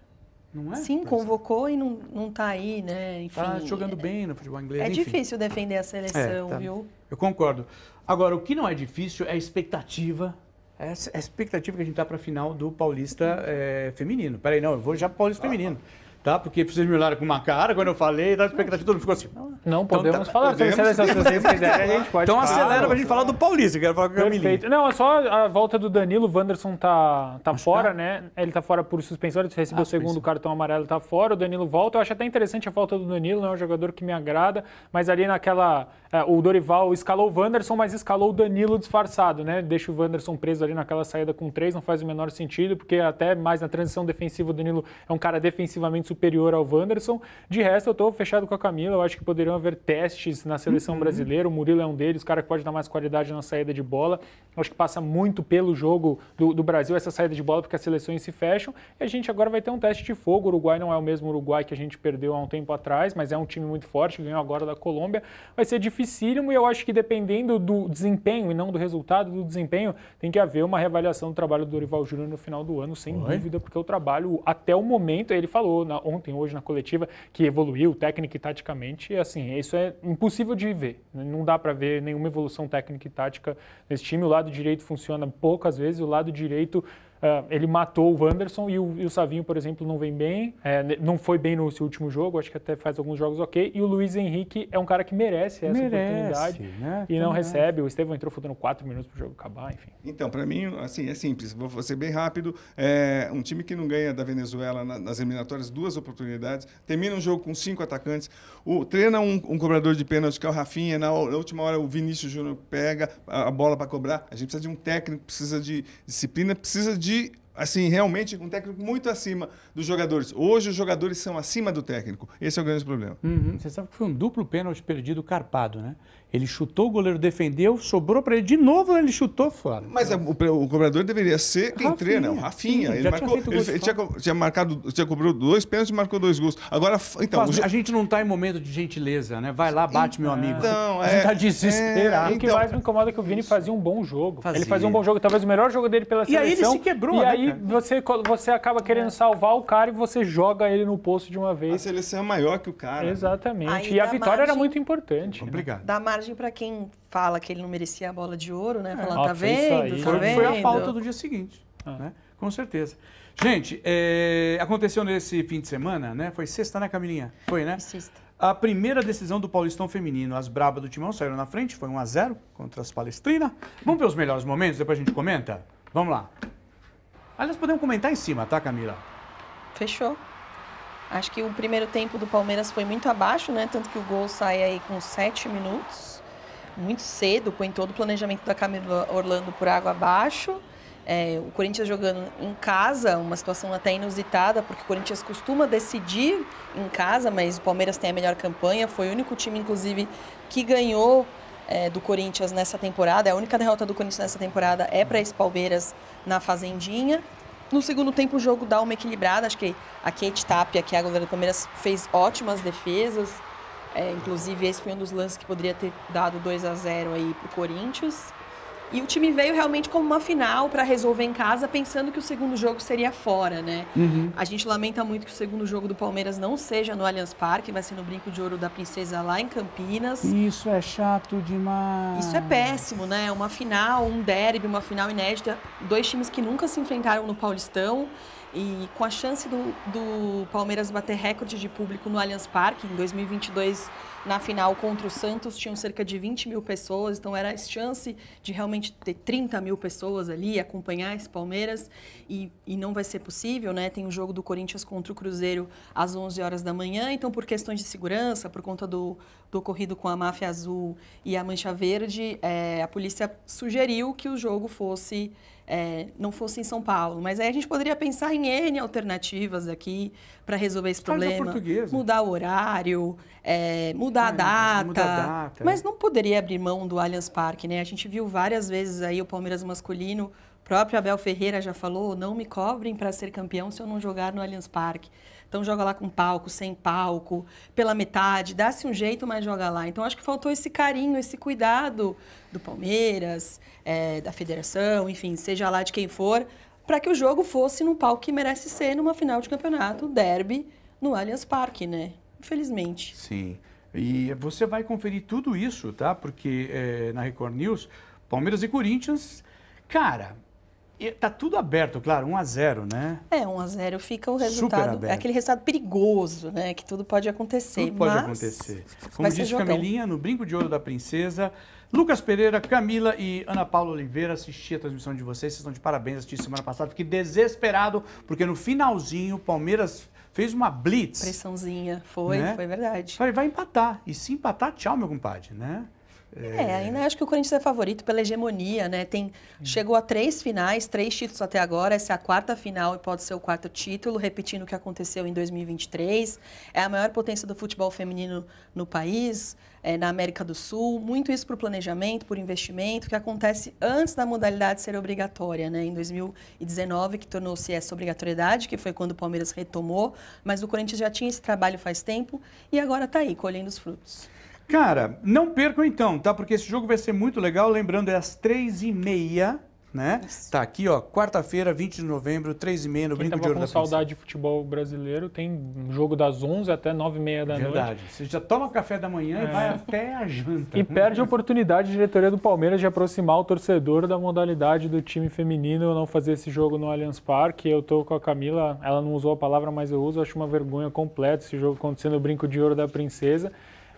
né? É? Sim, convocou e não, não tá aí, né? está jogando é, bem no futebol inglês. É enfim. difícil defender a seleção, é, tá. viu? Eu concordo. Agora, o que não é difícil é a expectativa é a expectativa que a gente está para a final do Paulista é, Feminino. Peraí, não, eu vou já para o Paulista ah, Feminino. Ah tá? Porque vocês me olharam com uma cara quando eu falei, tá? a expectativa tá todo mundo ficou assim. Não, não então podemos então, tá, falar podemos, acelera para se vocês quiserem, a gente pode Então falar, pra gente falar do Paulista, quero falar com o Camilinho. Perfeito. Não, é só a volta do Danilo, o Wanderson tá, tá fora, tá. né? Ele tá fora por suspensão, ele recebeu ah, o segundo cartão amarelo, tá fora, o Danilo volta. Eu acho até interessante a volta do Danilo, né? é um jogador que me agrada, mas ali naquela... É, o Dorival escalou o Wanderson, mas escalou o Danilo disfarçado, né? Deixa o Wanderson preso ali naquela saída com três, não faz o menor sentido, porque até mais na transição defensiva o Danilo é um cara defensivamente superior ao Wanderson. De resto, eu estou fechado com a Camila. Eu acho que poderiam haver testes na seleção uhum. brasileira. O Murilo é um deles, o cara que pode dar mais qualidade na saída de bola. Eu acho que passa muito pelo jogo do, do, Brasil essa saída de bola, porque as seleções se fecham. E a gente agora vai ter um teste de fogo. O Uruguai não é o mesmo Uruguai que a gente perdeu há um tempo atrás, mas é um time muito forte, ganhou agora da Colômbia. Vai ser dificílimo e eu acho que dependendo do desempenho e não do resultado do desempenho, tem que haver uma reavaliação do trabalho do Dorival Júnior no final do ano, sem Oi? dúvida, porque o trabalho até o momento, ele falou, na, ontem, hoje na coletiva, que evoluiu técnica e taticamente, assim, isso é impossível de ver. Né? Não dá para ver nenhuma evolução técnica e tática nesse time. O lado direito funciona poucas vezes, o lado direito uh, ele matou o Wanderson e o, e o, Savinho, por exemplo, não vem bem, é, não foi bem no seu último jogo, acho que até faz alguns jogos ok. E o Luiz Henrique é um cara que merece essa merece, oportunidade né? e não recebe. O Estevão entrou faltando quatro minutos para o jogo acabar, enfim. Então, para mim, assim, é simples, vou ser bem rápido. É, um time que não ganha da Venezuela na, nas eliminatórias, duas oportunidades, termina um jogo com cinco atacantes, o, treina um, um cobrador de pênalti, que é o Rafinha, na, na última hora o Vinícius Júnior pega a, a bola para cobrar. A gente precisa de um técnico, precisa de disciplina, precisa de de assim, realmente um técnico muito acima dos jogadores. Hoje os jogadores são acima do técnico. Esse é o grande problema. Uhum. Você sabe que foi um duplo pênalti perdido carpado, né? Ele chutou, o goleiro defendeu, sobrou para ele de novo, ele chutou fora. Mas é, o, o, cobrador deveria ser quem Rafinha, treina, o Rafinha. Sim, ele marcou, tinha, ele, ele tinha, tinha, marcado, tinha cobrado dois pênaltis e marcou dois gols. Agora, então, o... a gente não está em momento de gentileza, né? Vai lá, bate então, meu amigo. Então, é. a gente está desesperado. É, O que então. mais me incomoda é que o Vini fazia um bom jogo. Fazia. Ele fazia um bom jogo, talvez o melhor jogo dele pela seleção. E aí ele se quebrou, E né, aí você, você acaba querendo é. salvar o cara e você joga ele no poço de uma vez. A seleção é maior que o cara. Exatamente. e a vitória margem... era muito importante. Né? Obrigado. Né? Da margem vantagem para quem fala que ele não merecia a bola de ouro, né? É. Falar, ah, tá vendo? Tá foi, vendo? foi a falta do dia seguinte, ah. né? Com certeza. Gente, é, aconteceu nesse fim de semana, né? Foi sexta, né, Camilinha? Foi, né? Sexta. A primeira decisão do Paulistão Feminino. As Braba do Timão saíram na frente, foi 1x0 contra as Palestrinas. Vamos ver os melhores momentos, depois a gente comenta? Vamos lá. Aliás, podemos comentar em cima, tá, Camila? Fechou. Acho que o primeiro tempo do Palmeiras foi muito abaixo, né? Tanto que o gol sai aí com sete minutos muito cedo, põe todo o planejamento da Camila Orlando por água abaixo. É, o Corinthians jogando em casa, uma situação até inusitada, porque o Corinthians costuma decidir em casa, mas o Palmeiras tem a melhor campanha. Foi o único time, inclusive, que ganhou é, do Corinthians nessa temporada. É a única derrota do Corinthians nessa temporada é para esse Palmeiras na Fazendinha. No segundo tempo, o jogo dá uma equilibrada. Acho que a Kate Tapia, que é a goleira do Palmeiras, fez ótimas defesas. É, inclusive, esse foi um dos lances que poderia ter dado 2 a 0 aí para o Corinthians. E o time veio realmente como uma final para resolver em casa, pensando que o segundo jogo seria fora, né? Uhum. A gente lamenta muito que o segundo jogo do Palmeiras não seja no Allianz Parque, vai ser no Brinco de Ouro da Princesa lá em Campinas. Isso é chato demais. Isso é péssimo, né? Uma final, um derby, uma final inédita, dois times que nunca se enfrentaram no Paulistão. E com a chance do, do Palmeiras bater recorde de público no Allianz Parque, em 2022, na final contra o Santos, tinham cerca de 20 mil pessoas, então era a chance de realmente ter 30 mil pessoas ali, acompanhar esse Palmeiras, e, e não vai ser possível, né? Tem o jogo do Corinthians contra o Cruzeiro às 11 horas da manhã, então por questões de segurança, por conta do, do ocorrido com a Máfia Azul e a Mancha Verde, é, a polícia sugeriu que o jogo fosse é, não fosse em São Paulo. Mas aí a gente poderia pensar em N alternativas aqui para resolver esse problema. Mudar o horário, é, mudar, é, a data, mudar, a data, Mas não poderia abrir mão do Allianz Parque, né? A gente viu várias vezes aí o Palmeiras masculino. O próprio Abel Ferreira já falou: não me cobrem para ser campeão se eu não jogar no Allianz Parque. Então joga lá com palco, sem palco, pela metade, dá-se um jeito, mas joga lá. Então acho que faltou esse carinho, esse cuidado do Palmeiras, é, da federação, enfim, seja lá de quem for, para que o jogo fosse num palco que merece ser numa final de campeonato, derby, no Allianz Parque, né? Infelizmente. Sim. E você vai conferir tudo isso, tá? Porque é, na Record News, Palmeiras e Corinthians, cara, tá tudo aberto, claro, 1 a 0 né? É, 1 a 0 fica o resultado, é aquele resultado perigoso, né? Que tudo pode acontecer. Tudo pode acontecer. Como diz camelinha, no brinco de ouro da princesa, Lucas Pereira, Camila e Ana Paula Oliveira, assisti a transmissão de vocês. Vocês estão de parabéns, assisti semana passada. Fiquei desesperado, porque no finalzinho o Palmeiras fez uma blitz. Pressãozinha, foi, né? foi verdade. Falei, vai empatar. E se empatar, tchau, meu compadre, né? É, ainda acho que o Corinthians é favorito pela hegemonia, né? Tem, é. chegou a três finais, três títulos até agora. Essa é a quarta final e pode ser o quarto título, repetindo o que aconteceu em 2023. É a maior potência do futebol feminino no país é, na América do Sul, muito isso para o planejamento, por investimento, que acontece antes da modalidade ser obrigatória, né? Em 2019, que tornou-se essa obrigatoriedade, que foi quando o Palmeiras retomou, mas o Corinthians já tinha esse trabalho faz tempo e agora está aí, colhendo os frutos. Cara, não percam então, tá? Porque esse jogo vai ser muito legal. Lembrando, é às três e meia né? Isso. Tá aqui, ó, quarta-feira, 20 de novembro, 3 e meia, no Quem Brinco de Ouro com da saudade de futebol brasileiro, tem um jogo das 11 até 9 e meia da Verdade. noite. Verdade, você já toma café da manhã é. e vai até a janta. E perde a oportunidade da diretoria do Palmeiras de aproximar o torcedor da modalidade do time feminino, não fazer esse jogo no Allianz Parque. Eu tô com a Camila, ela não usou a palavra, mas eu uso, acho uma vergonha completa esse jogo acontecendo no Brinco de Ouro da Princesa.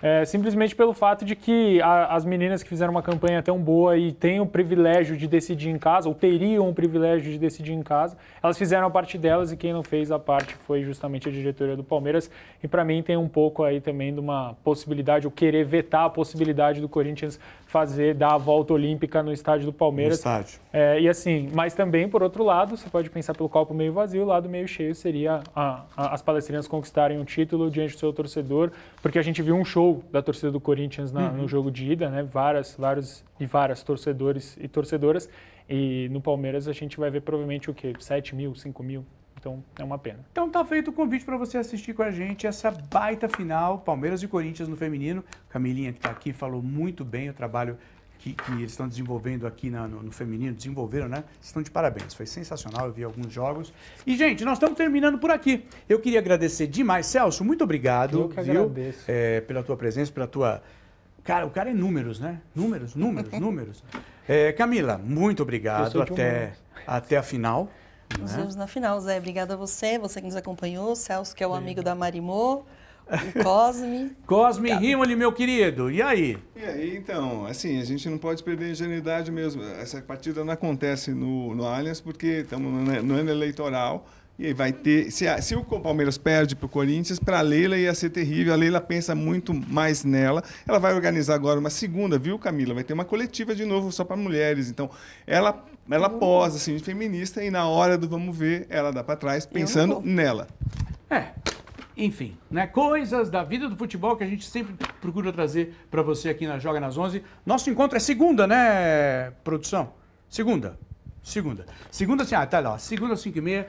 É, simplesmente pelo fato de que a, as meninas que fizeram uma campanha tão boa e têm o privilégio de decidir em casa, ou teriam o privilégio de decidir em casa, elas fizeram a parte delas e quem não fez a parte foi justamente a diretoria do Palmeiras. E para mim tem um pouco aí também de uma possibilidade, ou querer vetar a possibilidade do Corinthians fazer, dar a volta olímpica no estádio do Palmeiras. No estádio. É, e assim, mas também, por outro lado, você pode pensar pelo copo meio vazio, o lado meio cheio seria a, a, as palestrinas conquistarem um título diante do seu torcedor, porque a gente viu um show da torcida do Corinthians na, uhum. no jogo de ida, né? Várias, vários e várias torcedores e torcedoras. E no Palmeiras a gente vai ver provavelmente o quê? 7 mil, 5 mil, então é uma pena. Então tá feito o convite para você assistir com a gente essa baita final, Palmeiras e Corinthians no feminino. Camilinha que está aqui falou muito bem o trabalho que, que eles estão desenvolvendo aqui na, no, no, feminino, desenvolveram, né? Estão de parabéns. Foi sensacional, eu vi alguns jogos. E, gente, nós estamos terminando por aqui. Eu queria agradecer demais. Celso, muito obrigado. Eu que viu? É, pela tua presença, pela tua. Cara, o cara é números, né? Números, números, números. É, Camila, muito obrigado. Até, até a final. Nos né? vemos na final, Zé. Obrigada a você, você que nos acompanhou, Celso, que é o amigo da Marimô. O Cosme. Cosme Rimoli, meu querido, e aí? E aí, então, assim, a gente não pode perder a ingenuidade mesmo. Essa partida não acontece no, no Allianz porque estamos no, né, no ano eleitoral. E aí vai ter. Se, a, se o Palmeiras perde para o Corinthians, para a Leila ia ser terrível. A Leila pensa muito mais nela. Ela vai organizar agora uma segunda, viu, Camila? Vai ter uma coletiva de novo só para mulheres. Então, ela mas ela posa assim de feminista e na hora do vamos ver, ela dá para trás pensando nela. É. Enfim, né? Coisas da vida do futebol que a gente sempre procura trazer para você aqui na Joga nas 11. Nosso encontro é segunda, né, produção? Segunda. Segunda. Segunda, assim, ah, tá lá. Segunda, às 5h30,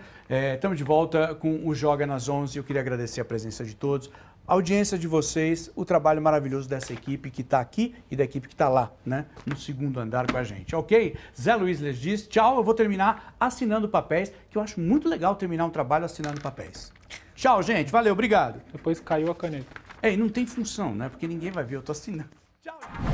estamos é, de volta com o Joga nas 11. Eu queria agradecer a presença de todos a audiência de vocês, o trabalho maravilhoso dessa equipe que está aqui e da equipe que está lá, né? No segundo andar com a gente, ok? Zé Luiz lhes diz, tchau, eu vou terminar assinando papéis, que eu acho muito legal terminar um trabalho assinando papéis. Tchau, gente, valeu, obrigado. Depois caiu a caneta. Ei, não tem função, né? Porque ninguém vai ver, eu tô assinando. Tchau.